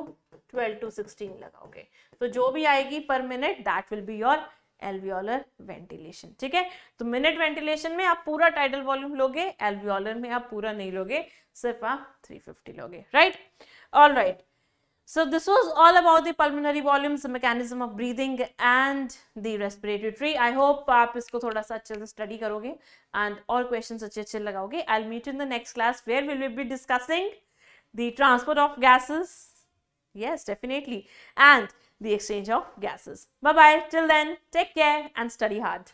twelve to sixteen लगाओगे तो so, जो भी आएगी per minute that will be your alveolar ventilation ठीक है तो मिनट वेंटिलेशन में आप पूरा टाइडल वॉल्यूम लोगे एल्वियोलर में आप पूरा नहीं लोगे सिर्फ आप 350 लोगे right all right So this was all about the pulmonary volumes, the mechanism of breathing and the respiratory tree. I hope आप इसको थोड़ा सा अच्छे से study करोगे and और questions अच्छे अच्छे लगाओगे. I'll meet you in the next class where we will be discussing the transport of gases Yes, definitely. And the exchange of gases. Bye-bye. Till then, take care and study hard.